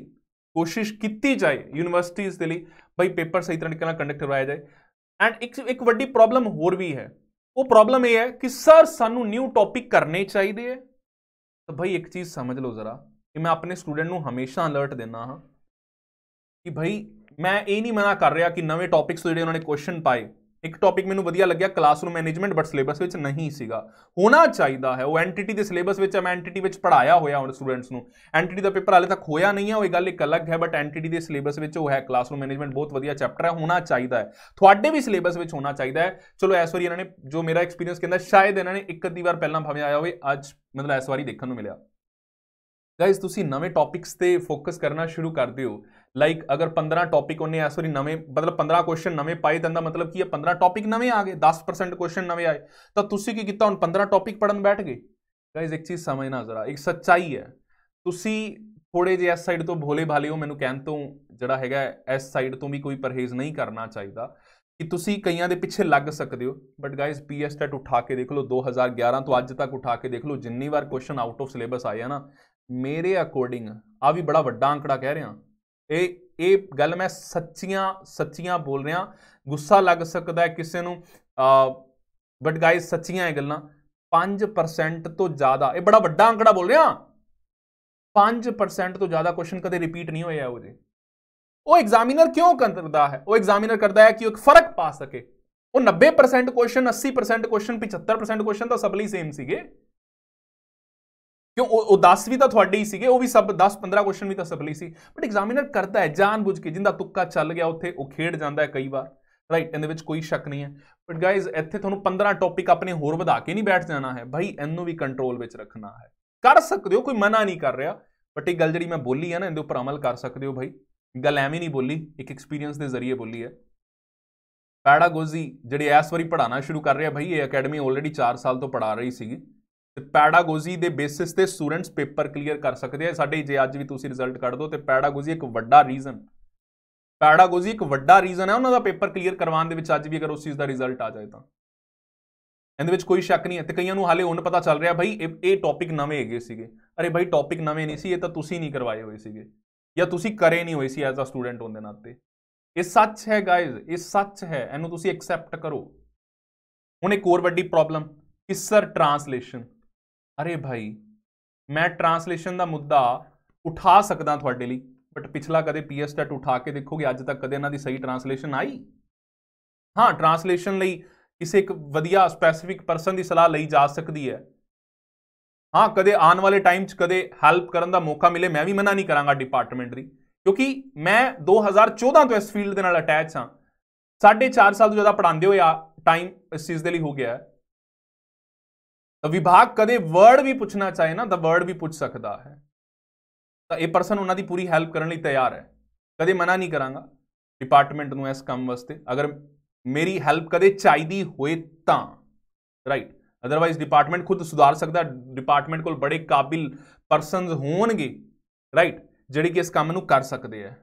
ਕੋਸ਼ਿਸ਼ ਕੀਤੀ ਜਾਏ ਯੂਨੀਵਰਸਿਟੀਆਂ ਦੇ ਲਈ ਬਈ ਪੇਪਰ ਸਹੀ ਤਰੀਕੇ ਨਾਲ ਕੰਡਕਟ ਕਰਵਾਇਆ ਜਾਏ ਐਂਡ ਇੱਕ ਇੱਕ ਵੱਡੀ ਪ੍ਰੋਬਲਮ ਹੋਰ ਵੀ ਹੈ ਉਹ ਪ੍ਰੋਬਲਮ ਇਹ ਹੈ ਕਿ ਸਰ ਸਾਨੂੰ ਨਿਊ ਟੌਪਿਕ ਕਰਨੇ ਚਾਹੀਦੇ ਹੈ ਤਾਂ ਭਾਈ ਇੱਕ ਚੀਜ਼ ਸਮਝ ਲਓ ਜ਼ਰਾ ਕਿ ਮੈਂ ਆਪਣੇ ਸਟੂਡੈਂਟ ਨੂੰ ਹਮੇਸ਼ਾ ਅਲਰਟ ਦਿੰਦਾ ਹਾਂ ਕਿ ਭਾਈ ਮੈਂ ਇਹ ਨਹੀਂ ਮਨਾ ਕਰ ਰਿਹਾ ਕਿ ਨਵੇਂ ਟੌਪਿਕਸ ਤੋਂ ਜਿਹੜੇ ਉਹਨਾਂ ਨੇ ਕੁਐਸਚਨ ਪਾਏ ਇੱਕ ਟੌਪਿਕ ਮੈਨੂੰ ਵਧੀਆ ਲੱਗਿਆ ਕਲਾਸਰੂਮ ਮੈਨੇਜਮੈਂਟ ਬਟ ਸਿਲੇਬਸ ਵਿੱਚ ਨਹੀਂ ਸੀਗਾ ਹੋਣਾ ਚਾਹੀਦਾ ਹੈ ਉਹ ਐਂਟੀਟੀ ਦੇ ਸਿਲੇਬਸ ਵਿੱਚ ਐਮ ਐਂਟੀਟੀ ਵਿੱਚ ਪੜਾਇਆ ਹੋਇਆ ਹੁਣ ਸਟੂਡੈਂਟਸ ਨੂੰ ਐਂਟੀਟੀ ਦਾ ਪੇਪਰ ਹਾਲੇ ਤੱਕ ਹੋਇਆ ਨਹੀਂ ਹੈ ਉਹ ਗੱਲ ਇੱਕ ਅਲੱਗ ਹੈ ਬਟ ਐਂਟੀਟੀ ਦੇ ਸਿਲੇਬਸ ਵਿੱਚ ਉਹ ਹੈ ਕਲਾਸਰੂਮ ਮੈਨੇਜਮੈਂਟ ਬਹੁਤ ਵਧੀਆ ਚੈਪਟਰ ਹੈ ਹੋਣਾ ਚਾਹੀਦਾ ਹੈ ਤੁਹਾਡੇ ਵੀ ਸਿਲੇਬਸ ਵਿੱਚ ਹੋਣਾ ਚਾਹੀਦਾ ਹੈ ਚਲੋ ਇਸ ਵਾਰੀ ਇਹਨਾਂ ਨੇ ਜੋ ਮੇਰਾ ਐਕਸਪੀਰੀਅੰਸ ਕਹਿੰਦਾ ਸ਼ਾਇਦ ਇਹਨਾਂ ਨੇ ਇੱਕ ਅੱਧੀ ਵਾਰ ਪਹਿਲਾਂ ਭਾਵੇਂ ਆਇਆ ਹੋਵੇ ਅੱਜ ਮਤਲਬ ਇਸ ਵਾਰੀ ਦੇਖਣ ਨੂੰ ਮਿਲਿਆ ਗਾਇਸ ਤੁਸੀਂ ਨਵੇਂ ਟੌਪਿਕਸ ਤੇ ਫੋਕਸ ਕਰਨਾ ਸ਼ੁਰੂ ਕਰ ਦਿਓ ਲਾਈਕ ਅਗਰ 15 ਟੌਪਿਕ ਉਹਨੇ ਆ ਸੋਰੀ ਨਵੇਂ ਮਤਲਬ 15 ਕੁਐਸਚਨ ਨਵੇਂ ਪਾਏ ਤਾਂ ਦਾ ਮਤਲਬ ਕੀ ਹੈ 15 ਟੌਪਿਕ ਨਵੇਂ ਆ ਗਏ 10% ਕੁਐਸਚਨ ਨਵੇਂ ਆਏ ਤਾਂ ਤੁਸੀਂ ਕੀ ਕੀਤਾ ਹੁਣ 15 ਟੌਪਿਕ ਪੜਨ ਬੈਠ ਗਏ ਗਾਇਜ਼ ਇੱਕ ਚੀਜ਼ ਸਮਝਣਾ ਜ਼ਰਾ ਇੱਕ ਸੱਚਾਈ ਹੈ ਤੁਸੀਂ ਥੋੜੇ ਜਿਹਾ ਇਸ ਸਾਈਡ ਤੋਂ ਭੋਲੇ ਭਾਲੇ ਹੋ ਮੈਨੂੰ ਕਹਿਣ ਤੋਂ ਜਿਹੜਾ ਹੈਗਾ ਇਸ ਸਾਈਡ ਤੋਂ ਵੀ ਕੋਈ ਪਰਹੇਜ਼ ਨਹੀਂ ਕਰਨਾ ਚਾਹੀਦਾ ਕਿ ਤੁਸੀਂ ਕਈਆਂ ਦੇ ਪਿੱਛੇ ਲੱਗ ਸਕਦੇ ਹੋ ਬਟ ਗਾਇਜ਼ ਪੀਐਸ ਟੈਟ ਉਠਾ ਕੇ ਦੇਖ ਲਓ 2011 ਤੋਂ ਅੱਜ ਤੱਕ ਉਠਾ ਕੇ ਦੇਖ ਲਓ ਜਿੰਨੀ ਵਾਰ ਕੁਐਸਚਨ ਆਊਟ ਆਫ ਸਿਲੇਬਸ ਆਏ ਨਾ ਮੇਰੇ ਅਕੋਰਡਿੰਗ ਆ ਵੀ ਬੜਾ ਵੱਡਾ ਅੰਕੜਾ ਕਹਿ ਰਿਹਾ ਇਹ ਇਹ ਗੱਲ ਮੈਂ ਸੱਚੀਆਂ ਸੱਚੀਆਂ ਬੋਲ ਰਿਹਾ ਗੁੱਸਾ ਲੱਗ ਸਕਦਾ ਹੈ ਕਿਸੇ ਨੂੰ ਬਟ ਗਾਇਸ ਸੱਚੀਆਂ ਇਹ ਗੱਲਾਂ 5% ਤੋਂ ਜ਼ਿਆਦਾ ਇਹ ਬੜਾ ਵੱਡਾ ਅੰਕੜਾ ਬੋਲ ਰਿਹਾ 5% ਤੋਂ ਜ਼ਿਆਦਾ ਕੁਐਸਚਨ ਕਦੇ ਰਿਪੀਟ ਨਹੀਂ ਹੋਇਆ ਉਹਦੇ ਜੇ ਉਹ ਐਗਜ਼ਾਮੀਨਰ ਕਿਉਂ ਕਰਦਾ ਹੈ ਉਹ ਐਗਜ਼ਾਮੀਨਰ ਕਰਦਾ ਹੈ ਕਿ ਉਹ ਫਰਕ ਪਾ ਸਕੇ ਉਹ 90% ਕੁਐਸਚਨ 80% ਕੁਐਸਚਨ 75% ਕੁਐਸਚਨ ਤਾਂ ਸਭ ਲਈ ਸੇਮ ਸੀਗੇ क्यों ਉਹ 10ਵੀਂ ਤਾਂ ਤੁਹਾਡੇ ਹੀ ਸੀਗੇ ਉਹ ਵੀ ਸਭ 10 15 ਕੁਐਸਚਨ ਵੀ ਤਾਂ ਸਭ ਲਈ ਸੀ ਬਟ ਐਗਜ਼ਾਮੀਨਰ ਕਰਦਾ ਹੈ ਜਾਣਬੁੱਝ ਕੇ ਜਿੰਦਾ ਤੁੱਕਾ ਚੱਲ ਗਿਆ ਉੱਥੇ ਉਹ ਖੇਡ ਜਾਂਦਾ ਹੈ ਕਈ ਵਾਰ ਰਾਈਟ ਇਹਦੇ ਵਿੱਚ ਕੋਈ ਸ਼ੱਕ ਨਹੀਂ ਹੈ ਬਟ ਗਾਇਜ਼ ਇੱਥੇ ਤੁਹਾਨੂੰ 15 ਟੌਪਿਕ ਆਪਣੇ ਹੋਰ ਵਧਾ ਕੇ ਨਹੀਂ ਬੈਠ ਜਾਣਾ ਹੈ ਭਾਈ ਇਹਨੂੰ ਵੀ ਕੰਟਰੋਲ ਵਿੱਚ ਰੱਖਣਾ ਹੈ ਕਰ ਸਕਦੇ ਹੋ ਕੋਈ ਮਨਾ ਨਹੀਂ ਕਰ ਰਿਹਾ ਬਟ ਇਹ ਗੱਲ ਜਿਹੜੀ ਮੈਂ ਬੋਲੀ ਹੈ ਨਾ ਇਹਦੇ ਉੱਪਰ ਅਮਲ ਕਰ ਸਕਦੇ ਹੋ ਭਾਈ ਗੱਲ ਐਵੇਂ ਨਹੀਂ ਬੋਲੀ ਇੱਕ ਐਕਸਪੀਰੀਅੰਸ ਦੇ ਜ਼ਰੀਏ ਬੋਲੀ ਹੈ ਪੈਡਾਗੋਜੀ ਜਿਹੜੇ ਇਸ ਵਾਰੀ ਪੜਾਉਣਾ ਸ਼ੁਰੂ ਕਰ ਰਿਹਾ ਭਾਈ ਇਹ ਅਕੈਡਮੀ ਆਲਰੇਡੀ 4 ਸਾਲ ਤੋਂ ਪੜਾ ਰਹੀ ਸੀਗੀ ਪੈਡਾਗੋਜੀ ਦੇ ਬੇਸਿਸ ਤੇ ਸਟੂਡੈਂਟਸ ਪੇਪਰ ਕਲੀਅਰ ਕਰ ਸਕਦੇ ਆ ਸਾਡੇ ਜੇ ਅੱਜ ਵੀ ਤੁਸੀਂ ਰਿਜ਼ਲਟ ਕੱਢ ਦੋ ਤੇ ਪੈਡਾਗੋਜੀ ਇੱਕ ਵੱਡਾ ਰੀਜ਼ਨ ਪੈਡਾਗੋਜੀ ਇੱਕ ਵੱਡਾ ਰੀਜ਼ਨ ਹੈ ਉਹਨਾਂ ਦਾ ਪੇਪਰ ਕਲੀਅਰ ਕਰਵਾਉਣ ਦੇ ਵਿੱਚ ਅੱਜ ਵੀ ਅਗਰ ਉਸ ਚੀਜ਼ ਦਾ ਰਿਜ਼ਲਟ ਆ ਜਾਏ ਤਾਂ ਇਹਦੇ ਵਿੱਚ ਕੋਈ ਸ਼ੱਕ ਨਹੀਂ ਹੈ ਤੇ ਕਈਆਂ ਨੂੰ ਹਾਲੇ ਹੁਣ ਪਤਾ ਚੱਲ ਰਿਹਾ ਭਾਈ ਇਹ ਟੌਪਿਕ ਨਵੇਂ ਹੈਗੇ ਸੀਗੇ ਅਰੇ ਭਾਈ ਟੌਪਿਕ ਨਵੇਂ ਨਹੀਂ ਸੀ ਇਹ ਤਾਂ ਤੁਸੀਂ ਨਹੀਂ ਕਰਵਾਏ ਹੋਏ ਸੀਗੇ ਜਾਂ ਤੁਸੀਂ ਕਰੇ ਨਹੀਂ ਹੋਏ ਸੀ ਐਜ਼ ਅ ਸਟੂਡੈਂਟ ਹੋਣ ਦੇ ਨਾਤੇ ਇਹ ਸੱਚ ਹੈ ਗਾਇਜ਼ ਇਹ ਸੱਚ ਹੈ ਇਹਨੂੰ ਤੁਸੀਂ ਐਕਸੈਪਟ ਕਰੋ ਹੁਣ ਇੱਕ ਹੋਰ ਵੱਡੀ ਪ੍ਰੋਬਲਮ ਕਿਸਰ ਸਰ ਟ੍ਰਾਂਸਲੇਸ਼ਨ ਅਰੇ ਭਾਈ ਮੈਂ ਟਰਾਂਸਲੇਸ਼ਨ ਦਾ ਮੁੱਦਾ ਉਠਾ ਸਕਦਾ ਤੁਹਾਡੇ ਲਈ ਬਟ ਪਿਛਲਾ ਕਦੇ ਪੀਐਸ ਟੈਟ ਉਠਾ ਕੇ ਦੇਖੋਗੇ ਅੱਜ ਤੱਕ ਕਦੇ ਇਹਨਾਂ ਦੀ ਸਹੀ ਟਰਾਂਸਲੇਸ਼ਨ ਆਈ ਹਾਂ ਟਰਾਂਸਲੇਸ਼ਨ ਲਈ ਕਿਸੇ ਇੱਕ ਵਧੀਆ ਸਪੈਸੀਫਿਕ ਪਰਸਨ ਦੀ ਸਲਾਹ ਲਈ ਜਾ ਸਕਦੀ ਹੈ ਹਾਂ ਕਦੇ ਆਉਣ ਵਾਲੇ ਟਾਈਮ 'ਚ ਕਦੇ ਹੈਲਪ ਕਰਨ ਦਾ ਮੌਕਾ ਮਿਲੇ ਮੈਂ ਵੀ ਮਨਾ ਨਹੀਂ ਕਰਾਂਗਾ ਡਿਪਾਰਟਮੈਂਟ ਦੀ ਕਿਉਂਕਿ ਮੈਂ 2014 ਤੋਂ ਇਸ ਫੀਲਡ ਦੇ ਨਾਲ ਅਟੈਚ ਹਾਂ 4.5 ਸਾਲ ਤੋਂ ਜ਼ਿਆਦਾ ਪੜਾਉਂਦੇ ਹੋਏ ਟਾਈਮ ਇਸ ਚੀਜ਼ ਦੇ ਲਈ ਹੋ ਗਿਆ ਹੈ ਤਾਂ ਵਿਭਾਗ ਕਦੇ ਵਰਡ ਵੀ ਪੁੱਛਣਾ ਚਾਹੇ ਨਾ ਤਾਂ ਵਰਡ ਵੀ ਪੁੱਛ ਸਕਦਾ ਹੈ ਤਾਂ ਇਹ ਪਰਸਨ ਉਹਨਾਂ ਦੀ ਪੂਰੀ ਹੈਲਪ ਕਰਨ ਲਈ ਤਿਆਰ ਹੈ ਕਦੇ ਮਨਾ ਨਹੀਂ ਕਰਾਂਗਾ ਡਿਪਾਰਟਮੈਂਟ ਨੂੰ ਇਸ ਕੰਮ ਵਾਸਤੇ ਅਗਰ ਮੇਰੀ ਹੈਲਪ ਕਦੇ ਚਾਹੀਦੀ ਹੋਏ ਤਾਂ ਰਾਈਟ ਅਦਰਵਾਈਜ਼ ਡਿਪਾਰਟਮੈਂਟ ਖੁਦ ਸੁਧਾਰ ਸਕਦਾ ਡਿਪਾਰਟਮੈਂਟ ਕੋਲ ਬੜੇ ਕਾਬਿਲ ਪਰਸਨਸ ਹੋਣਗੇ ਰਾਈਟ ਜਿਹੜੇ ਕਿ ਇਸ ਕੰਮ ਨੂੰ ਕਰ ਸਕਦੇ ਆ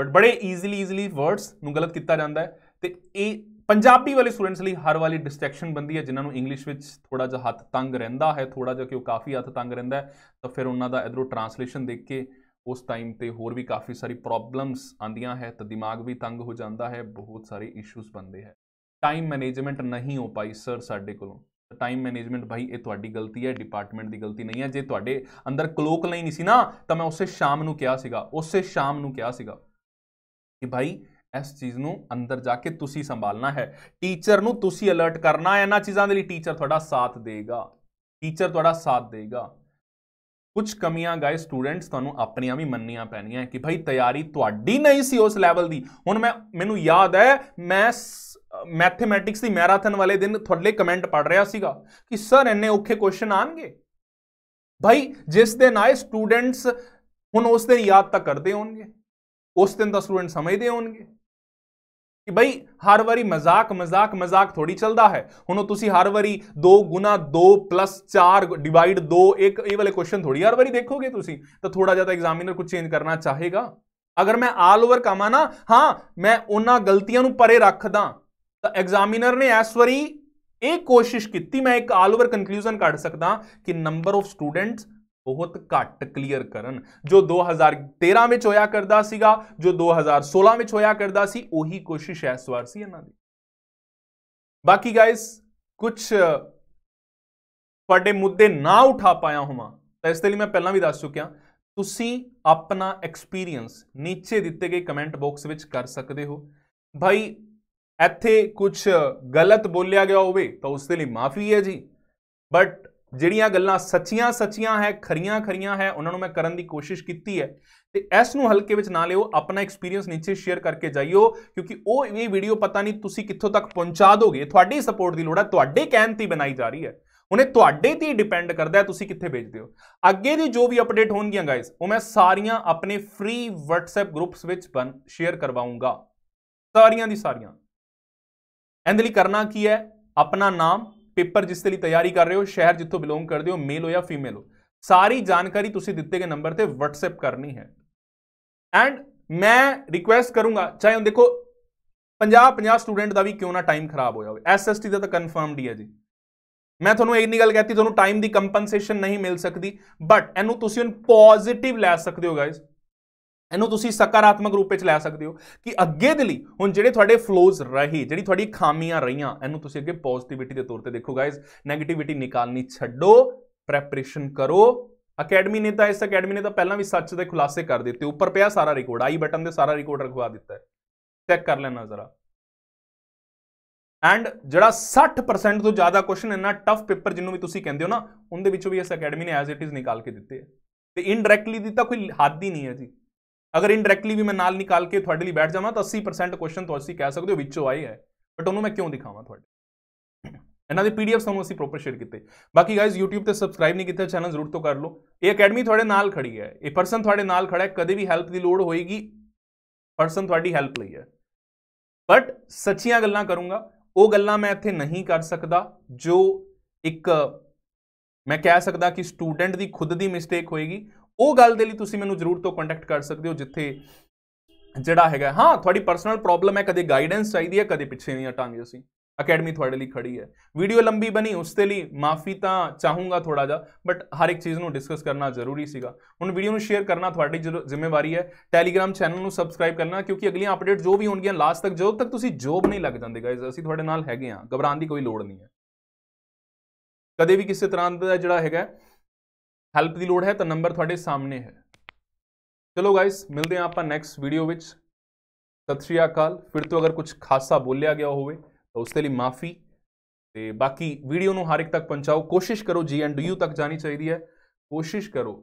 ਬਟ ਬੜੇ ਈਜ਼ੀਲੀ ਈਜ਼ੀਲੀ ਵਰਡਸ ਨੂੰ ਗਲਤ ਕੀਤਾ ਜਾਂਦਾ ਹੈ ਤੇ ਇਹ ਪੰਜਾਬੀ ਵਾਲੇ ਸਟੂਡੈਂਟਸ ਲਈ ਹਰ ਵਾਲੀ ਡਿਸਟ੍ਰੈਕਸ਼ਨ ਬੰਦੀ ਹੈ ਜਿਨ੍ਹਾਂ ਨੂੰ ਇੰਗਲਿਸ਼ ਵਿੱਚ ਥੋੜਾ ਜਿਹਾ ਹੱਥ ਤੰਗ ਰਹਿੰਦਾ ਹੈ ਥੋੜਾ ਜਿਹਾ ਉਹ ਕਾਫੀ ਹੱਥ ਤੰਗ ਰਹਿੰਦਾ ਹੈ ਤਾਂ ਫਿਰ ਉਹਨਾਂ ਦਾ ਇਧਰੋਂ ਟਰਾਂਸਲੇਸ਼ਨ ਦੇਖ ਕੇ ਉਸ ਟਾਈਮ ਤੇ ਹੋਰ ਵੀ ਕਾਫੀ ਸਾਰੀ ਪ੍ਰੋਬਲਮਸ ਆਂਦੀਆਂ ਹੈ ਤਾਂ ਦਿਮਾਗ ਵੀ ਤੰਗ ਹੋ ਜਾਂਦਾ ਹੈ ਬਹੁਤ ਸਾਰੇ ਇਸ਼ੂਸ ਬੰਦੇ ਹੈ ਟਾਈਮ ਮੈਨੇਜਮੈਂਟ ਨਹੀਂ ਹੋ ਪਾਈ ਸਰ ਸਾਡੇ ਕੋਲੋਂ ਟਾਈਮ ਮੈਨੇਜਮੈਂਟ ਭਾਈ ਇਹ ਤੁਹਾਡੀ ਗਲਤੀ ਹੈ ਡਿਪਾਰਟਮੈਂਟ ਦੀ ਗਲਤੀ ਨਹੀਂ ਹੈ ਜੇ ਤੁਹਾਡੇ ਅੰਦਰ ਕਲੋਕ ਲਾਈਨ ਨਹੀਂ ਸੀ ਨਾ ਤਾਂ ਮੈਂ ਉਸੇ ਸ਼ਾਮ ਨੂੰ ਕਿਹਾ ਸੀਗਾ ਉਸੇ ਸ਼ਾਮ ਨੂੰ ਕਿਹਾ ਸੀਗਾ ਕਿ ਭਾਈ ਇਸ ਚੀਜ਼ ਨੂੰ ਅੰਦਰ ਜਾ ਕੇ ਤੁਸੀਂ ਸੰਭਾਲਣਾ ਹੈ ਟੀਚਰ ਨੂੰ ਤੁਸੀਂ ਅਲਰਟ ਕਰਨਾ ਹੈ ਇਹਨਾਂ ਚੀਜ਼ਾਂ ਦੇ ਲਈ ਟੀਚਰ ਤੁਹਾਡਾ ਸਾਥ ਦੇਗਾ ਟੀਚਰ ਤੁਹਾਡਾ ਸਾਥ ਦੇਗਾ ਕੁਝ ਕਮੀਆਂ ਗਾਇਸ ਸਟੂਡੈਂਟਸ ਤੁਹਾਨੂੰ ਆਪਣੀਆਂ ਵੀ ਮੰਨਣੀਆਂ ਪੈਣੀਆਂ ਕਿ ਭਾਈ ਤਿਆਰੀ ਤੁਹਾਡੀ ਨਹੀਂ ਸੀ ਉਸ ਲੈਵਲ ਦੀ ਹੁਣ ਮੈਂ ਮੈਨੂੰ ਯਾਦ ਹੈ ਮੈਂ ਮੈਥਮੈਟਿਕਸ ਦੀ ਮੈਰਾਥਨ ਵਾਲੇ ਦਿਨ ਤੁਹਾਡੇ ਕਮੈਂਟ ਪੜ ਰਿਹਾ ਸੀਗਾ ਕਿ ਸਰ ਇੰਨੇ ਔਖੇ ਕੁਐਸਚਨ ਆਣਗੇ ਭਾਈ ਜਿਸ ਦਿਨ ਆਏ ਸਟੂਡੈਂਟਸ ਹੁਣ ਉਸ ਦਿਨ ਯਾਦ ਤਾਂ ਕਰਦੇ ਹੋਣਗੇ ਉਸ ਦਿਨ ਤਾਂ ਸਟੂਡੈਂਟ ਸਮਝਦੇ ਹੋਣਗੇ ਕਿ ਬਈ ਹਰ ਵਾਰੀ ਮਜ਼ਾਕ ਮਜ਼ਾਕ ਮਜ਼ਾਕ ਥੋੜੀ ਚੱਲਦਾ ਹੈ ਹੁਣ ਤੁਸੀਂ ਹਰ ਵਾਰੀ 2 2 4 ਡਿਵਾਈਡ 2 ਇੱਕ ਇਹ ਵਾਲੇ ਕੁਐਸਚਨ ਥੋੜੀ ਹਰ ਵਾਰੀ ਦੇਖੋਗੇ ਤੁਸੀਂ ਤਾਂ ਥੋੜਾ ਜਿਹਾ ਤਾਂ ਐਗਜ਼ਾਮੀਨਰ ਕੁਝ ਚੇਂਜ ਕਰਨਾ ਚਾਹੇਗਾ ਅਗਰ ਮੈਂ ਆਲ ਓਵਰ ਕਮਾ ਨਾ ਹਾਂ ਮੈਂ ਉਹਨਾਂ ਗਲਤੀਆਂ ਨੂੰ ਪਰੇ ਰੱਖਦਾ ਤਾਂ ਐਗਜ਼ਾਮੀਨਰ ਨੇ ਇਸ ਵਾਰੀ ਇਹ ਕੋਸ਼ਿਸ਼ ਕੀਤੀ ਮੈਂ ਇੱਕ ਆਲ ਓਵਰ ਕਨਕਲੂਜਨ ਕੱਢ ਸਕਦਾ ਕਿ ਨੰਬਰ ਆਫ ਸਟੂਡੈਂਟਸ ਬਹੁਤ ਘੱਟ ਕਲੀਅਰ ਕਰਨ ਜੋ 2013 ਵਿੱਚ ਹੋਇਆ ਕਰਦਾ ਸੀਗਾ ਜੋ 2016 ਵਿੱਚ ਹੋਇਆ ਕਰਦਾ ਸੀ ਉਹੀ ਕੋਸ਼ਿਸ਼ ਹੈ ਇਸ ਵਾਰ ਸੀ ਇਹਨਾਂ ਦੀ ਬਾਕੀ ਗਾਇਸ ਕੁਝ ਤੁਹਾਡੇ ਮੁੱਦੇ ਨਾ ਉਠਾ ਪਾਇਆ ਹੋਵਾਂ ਤਾਂ ਇਸ ਦੇ ਲਈ ਮੈਂ ਪਹਿਲਾਂ ਵੀ ਦੱਸ ਚੁੱਕਿਆ ਤੁਸੀਂ ਆਪਣਾ ਐਕਸਪੀਰੀਅੰਸ ਨੀਚੇ ਦਿੱਤੇ ਗਏ ਕਮੈਂਟ ਬਾਕਸ ਵਿੱਚ ਕਰ ਸਕਦੇ ਹੋ ਭਾਈ ਇੱਥੇ ਕੁਝ ਗਲਤ ਬੋਲਿਆ ਗਿਆ ਹੋਵੇ ਤਾਂ ਉਸ ਦੇ ਲਈ ਮਾਫੀ ਹੈ ਜੀ ਬਟ ਜਿਹੜੀਆਂ ਗੱਲਾਂ ਸੱਚੀਆਂ ਸੱਚੀਆਂ ਹੈ ਖਰੀਆਂ ਖਰੀਆਂ ਹੈ ਉਹਨਾਂ ਨੂੰ ਮੈਂ ਕਰਨ ਦੀ ਕੋਸ਼ਿਸ਼ ਕੀਤੀ ਹੈ ਤੇ ਇਸ ਨੂੰ ਹਲਕੇ ਵਿੱਚ ਨਾ ਲਿਓ ਆਪਣਾ ਐਕਸਪੀਰੀਅੰਸ ਨੀਚੇ ਸ਼ੇਅਰ ਕਰਕੇ ਜਾਈਓ ਕਿਉਂਕਿ ਉਹ ਇਹ ਵੀਡੀਓ ਪਤਾ ਨਹੀਂ ਤੁਸੀਂ ਕਿੱਥੋਂ ਤੱਕ ਪਹੁੰਚਾ ਦੋਗੇ ਤੁਹਾਡੀ ਸਪੋਰਟ ਦੀ ਲੋੜ ਹੈ ਤੁਹਾਡੇ ਕਹਿਣ ਤੇ ਬਣਾਈ ਜਾ ਰਹੀ ਹੈ ਉਹਨੇ ਤੁਹਾਡੇ ਤੇ ਡਿਪੈਂਡ ਕਰਦਾ ਹੈ ਤੁਸੀਂ ਕਿੱਥੇ ਭੇਜਦੇ ਹੋ ਅੱਗੇ ਦੀ ਜੋ ਵੀ ਅਪਡੇਟ ਹੋਣਗੀਆਂ ਗਾਇਸ ਉਹ ਮੈਂ ਸਾਰੀਆਂ ਆਪਣੇ ਫ੍ਰੀ WhatsApp ਗਰੁੱਪਸ ਵਿੱਚ ਬਨ ਸ਼ੇਅਰ ਕਰਵਾਉਂਗਾ ਸਾਰੀਆਂ ਦੀ ਸਾਰੀਆਂ ਇਹਦੇ ਲਈ ਕਰਨਾ ਕੀ ਹੈ ਆਪਣਾ ਨਾਮ ਪੇਪਰ ਜਿਸ ਦੇ ਲਈ ਤਿਆਰੀ ਕਰ ਰਹੇ ਹੋ ਸ਼ਹਿਰ ਜਿੱਥੋਂ ਬਿਲੋਂਗ ਕਰਦੇ ਹੋ ਮੇਲ ਹੋ ਜਾਂ ਫੀਮੇਲ ਹੋ ਸਾਰੀ ਜਾਣਕਾਰੀ ਤੁਸੀਂ ਦਿੱਤੇ ਗਏ ਨੰਬਰ ਤੇ WhatsApp ਕਰਨੀ ਹੈ ਐਂਡ ਮੈਂ ਰਿਕੁਐਸਟ ਕਰੂੰਗਾ ਚਾਹੇ ਹੁਣ ਦੇਖੋ 50 50 ਸਟੂਡੈਂਟ ਦਾ ਵੀ ਕਿਉਂ ਨਾ ਟਾਈਮ ਖਰਾਬ ਹੋਇਆ ਹੋਵੇ ਐਸਐਸਟੀ ਦਾ ਤਾਂ ਕਨਫਰਮਡ ਹੀ ਹੈ ਜੀ ਮੈਂ ਤੁਹਾਨੂੰ ਇਹ ਨਹੀਂ ਗੱਲ ਕਹਤੀ ਤੁਹਾਨੂੰ ਟਾਈਮ ਦੀ ਕੰਪਨਸੇਸ਼ਨ ਨਹੀਂ ਮਿਲ ਸਕਦੀ ਬਟ ਇਹਨੂੰ ਤੁਸੀਂ ਹੁਣ ਪੋਜ਼ਿਟਿਵ ਲੈ ਸਕਦੇ ਹੋ ਗਾਇਜ਼ ਇਹਨੂੰ ਤੁਸੀਂ ਸਕਾਰਾਤਮਕ ਰੂਪ ਵਿੱਚ ਲੈ ਸਕਦੇ ਹੋ ਕਿ ਅੱਗੇ ਦੇ ਲਈ ਹੁਣ ਜਿਹੜੇ ਤੁਹਾਡੇ ਫਲੋਜ਼ ਰਹੀ ਜਿਹੜੀ ਤੁਹਾਡੀ ਖਾਮੀਆਂ ਰਹੀਆਂ ਇਹਨੂੰ ਤੁਸੀਂ ਅੱਗੇ ਪੋਜ਼ਿਟਿਵਿਟੀ ਦੇ ਤੌਰ ਤੇ ਦੇਖੋ ਗਾਇਜ਼ 네ਗੇਟਿਵਿਟੀ ਨਿਕਾਲਨੀ ਛੱਡੋ ਪ੍ਰੈਪਰੇਸ਼ਨ ਕਰੋ ਅਕੈਡਮੀ ਨੇ ਤਾਂ ਇਸ ਅਕੈਡਮੀ ਨੇ ਤਾਂ ਪਹਿਲਾਂ ਵੀ ਸੱਚ ਦੇ ਖੁਲਾਸੇ ਕਰ ਦਿੱਤੇ ਉੱਪਰ ਪਿਆ ਸਾਰਾ ਰਿਕਾਰਡ ਆਈ ਬਟਨ ਤੇ ਸਾਰਾ ਰਿਕਾਰਡ ਰਖਵਾ ਦਿੱਤਾ ਹੈ ਚੈੱਕ ਕਰ ਲੈਣਾ ਜ਼ਰਾ ਐਂਡ ਜਿਹੜਾ 60% ਤੋਂ ਜ਼ਿਆਦਾ ਕੁਐਸਚਨ ਇੰਨਾ ਟਫ ਪੇਪਰ ਜਿੰਨੂੰ ਵੀ ਤੁਸੀਂ ਕਹਿੰਦੇ ਹੋ ਨਾ ਉਹਦੇ ਵਿੱਚੋਂ ਵੀ ਇਸ ਅਕੈਡਮੀ ਨੇ ਐਜ਼ ਇਟ ਇਜ਼ ਨਿਕਾਲ ਕੇ ਦਿੱਤੇ ਤੇ ਇਨਡਾਇਰੈਕਟਲੀ ਦੀ ਤਾਂ ਕੋਈ ਹੱਦ ਹੀ ਨਹੀਂ ਹੈ ਜੀ ਅਗਰ ਇਨਡਾਇਰੈਕਟਲੀ ਵੀ ਮੈਂ ਨਾਲ ਨਿਕਾਲ ਕੇ ਤੁਹਾਡੇ ਲਈ ਬੈਠ ਜਾਵਾਂ ਤਾਂ 80% ਕੁਐਸਚਨ ਤੁਸੀਂ ਕਹਿ ਸਕਦੇ ਹੋ ਵਿੱਚੋਂ ਆਏ ਹੈ ਬਟ ਉਹਨੂੰ ਮੈਂ ਕਿਉਂ ਦਿਖਾਵਾਂ ਤੁਹਾਡੇ ਇਹਨਾਂ ਦੇ ਪੀਡੀਐਫ ਤੁਹਾਨੂੰ ਅਸੀਂ ਪ੍ਰੋਪਰ ਸ਼ੇਅਰ ਕੀਤੇ ਬਾਕੀ ਗਾਇਜ਼ YouTube ਤੇ ਸਬਸਕ੍ਰਾਈਬ ਨਹੀਂ ਕੀਤਾ ਚੈਨਲ ਜ਼ਰੂਰ ਤੋਂ ਕਰ ਲਓ ਇਹ ਅਕੈਡਮੀ ਤੁਹਾਡੇ ਨਾਲ ਖੜੀ ਹੈ ਇਹ ਪਰਸਨ ਤੁਹਾਡੇ ਨਾਲ ਖੜਾ ਹੈ ਕਦੇ ਵੀ ਹੈਲਪ ਦੀ ਲੋੜ ਹੋਏਗੀ ਪਰਸਨ ਤੁਹਾਡੀ ਹੈਲਪ ਲਈ ਹੈ ਬਟ ਸੱਚੀਆਂ ਗੱਲਾਂ ਕਰੂੰਗਾ ਉਹ ਗੱਲਾਂ ਮੈਂ ਇੱਥੇ ਨਹੀਂ ਕਰ ਸਕਦਾ ਜੋ ਇੱਕ ਮੈਂ ਕਹਿ ਸਕਦਾ ਕਿ ਸਟੂਡੈਂਟ ਦੀ ਖੁਦ ਦੀ ਮਿਸਟੇਕ ਹੋਏਗੀ ਉਹ ਗੱਲ ਦੇ ਲਈ ਤੁਸੀਂ ਮੈਨੂੰ ਜ਼ਰੂਰ ਤੋਂ ਕੰਟੈਕਟ ਕਰ ਸਕਦੇ ਹੋ ਜਿੱਥੇ ਜਿਹੜਾ ਹੈਗਾ ਹਾਂ ਤੁਹਾਡੀ ਪਰਸਨਲ ਪ੍ਰੋਬਲਮ ਹੈ ਕਦੇ ਗਾਈਡੈਂਸ ਚਾਹੀਦੀ ਹੈ ਕਦੇ ਪਿੱਛੇ ਨਹੀਂ ਹਟਾਂਗੇ ਅਸੀਂ ਅਕੈਡਮੀ ਤੁਹਾਡੇ ਲਈ ਖੜੀ ਹੈ ਵੀਡੀਓ ਲੰਬੀ ਬਣੀ ਉਸ ਤੇ ਲਈ ਮਾਫੀ ਤਾਂ ਚਾਹੂੰਗਾ ਥੋੜਾ ਜਿਹਾ ਬਟ ਹਰ ਇੱਕ ਚੀਜ਼ ਨੂੰ ਡਿਸਕਸ ਕਰਨਾ ਜ਼ਰੂਰੀ ਸੀਗਾ ਹੁਣ ਵੀਡੀਓ ਨੂੰ ਸ਼ੇਅਰ ਕਰਨਾ ਤੁਹਾਡੀ ਜ਼ਿੰਮੇਵਾਰੀ ਹੈ ਟੈਲੀਗ੍ਰam ਚੈਨਲ ਨੂੰ ਸਬਸਕ੍ਰਾਈਬ ਕਰਨਾ ਕਿਉਂਕਿ ਅਗਲੀਆਂ ਅਪਡੇਟ ਜੋ ਵੀ ਹੋਣਗੀਆਂ ਲਾਸਟ ਤੱਕ ਜਦੋਂ ਤੱਕ ਤੁਸੀਂ ਜੋਬ ਨਹੀਂ ਲੱਗ ਜਾਂਦੇ ਗਾਇਜ਼ ਅਸੀਂ ਤੁਹਾਡੇ ਨਾਲ ਹੈਗੇ ਆ ਘਬਰਾਉਣ ਦੀ ਕੋਈ ਲੋੜ ਨਹੀਂ ਹੈ ਕਦੇ ਵੀ ਕਿਸੇ ਤਰ੍ਹਾਂ ਦਾ ਜਿਹੜਾ ਹੈਗਾ ਹੈਲਪ ਦੀ ਲੋੜ ਹੈ ਤਾਂ ਨੰਬਰ ਤੁਹਾਡੇ ਸਾਹਮਣੇ ਹੈ ਚਲੋ ਗਾਇਸ ਮਿਲਦੇ ਹਾਂ ਆਪਾਂ ਨੈਕਸਟ ਵੀਡੀਓ ਵਿੱਚ ਸਤਿ ਸ਼੍ਰੀ ਅਕਾਲ ਫਿਰ ਤੋਂ ਅਗਰ ਕੁਝ ਖਾਸਾ ਬੋਲਿਆ ਗਿਆ ਹੋਵੇ ਤਾਂ ਉਸ ਦੇ ਲਈ ਮਾਫੀ ਤੇ ਬਾਕੀ ਵੀਡੀਓ ਨੂੰ ਹਰ ਇੱਕ ਤੱਕ ਪਹੁੰਚਾਓ ਕੋਸ਼ਿਸ਼ ਕਰੋ ਜੀ ਐਂਡ ਯੂ ਤੱਕ ਜਾਣੀ ਚਾਹੀਦੀ ਹੈ ਕੋਸ਼ਿਸ਼ ਕਰੋ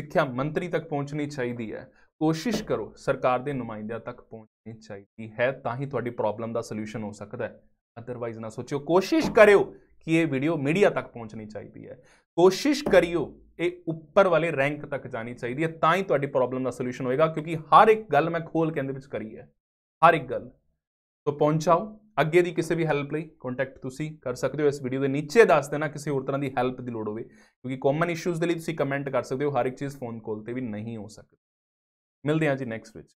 ਸਿੱਖਿਆ ਮੰਤਰੀ ਤੱਕ ਪਹੁੰਚਣੀ ਚਾਹੀਦੀ ਹੈ ਕੋਸ਼ਿਸ਼ ਕਰੋ ਸਰਕਾਰ ਦੇ ਨੁਮਾਇੰਦਿਆਂ ਤੱਕ ਪਹੁੰਚਣੀ ਚਾਹੀਦੀ ਹੈ ਤਾਂ ਹੀ ਤੁਹਾਡੀ ਪ੍ਰੋਬਲਮ ਦਾ ਸੋਲੂਸ਼ਨ ਹੋ ਸਕਦਾ ਹੈ ਅਦਰਵਾਈਜ਼ ਨਾ ਸੋਚਿਓ ਕੋਸ਼ਿਸ਼ ਕਰਿਓ कि ये वीडियो मीडिया तक पहुंचनी चाहिए है ਕੋਸ਼ਿਸ਼ ਕਰਿਓ ਇਹ ਉੱਪਰ ਵਾਲੇ ਰੈਂਕ ਤੱਕ ਜਾਣੀ ਚਾਹੀਦੀ ਹੈ ਤਾਂ ਹੀ ਤੁਹਾਡੀ ਪ੍ਰੋਬਲਮ ਦਾ ਸੋਲੂਸ਼ਨ ਹੋਏਗਾ ਕਿਉਂਕਿ ਹਰ ਇੱਕ ਗੱਲ ਮੈਂ ਖੋਲ ਕੇ ਇਹਦੇ ਵਿੱਚ ਕਰੀ ਹੈ ਹਰ ਇੱਕ ਗੱਲ ਤੋਂ ਪਹੁੰਚਾਓ ਅੱਗੇ ਦੀ ਕਿਸੇ ਵੀ ਹੈਲਪ ਲਈ ਕੰਟੈਕਟ ਤੁਸੀਂ ਕਰ ਸਕਦੇ ਹੋ ਇਸ ਵੀਡੀਓ ਦੇ ਨੀਚੇ ਦੱਸ ਦੇਣਾ ਕਿਸੇ ਹੋਰ ਤਰ੍ਹਾਂ ਦੀ ਹੈਲਪ ਦੀ ਲੋੜ ਹੋਵੇ ਕਿਉਂਕਿ ਕਾਮਨ ਇਸ਼ੂਜ਼ ਦੇ ਲਈ ਤੁਸੀਂ ਕਮੈਂਟ ਕਰ ਸਕਦੇ ਹੋ ਹਰ ਇੱਕ ਚੀਜ਼ ਫੋਨ ਕਾਲ ਤੇ ਵੀ ਨਹੀਂ ਹੋ ਸਕਦੀ ਮਿਲਦੇ ਹਾਂ ਜੀ ਨੈਕਸਟ ਵਿੱਚ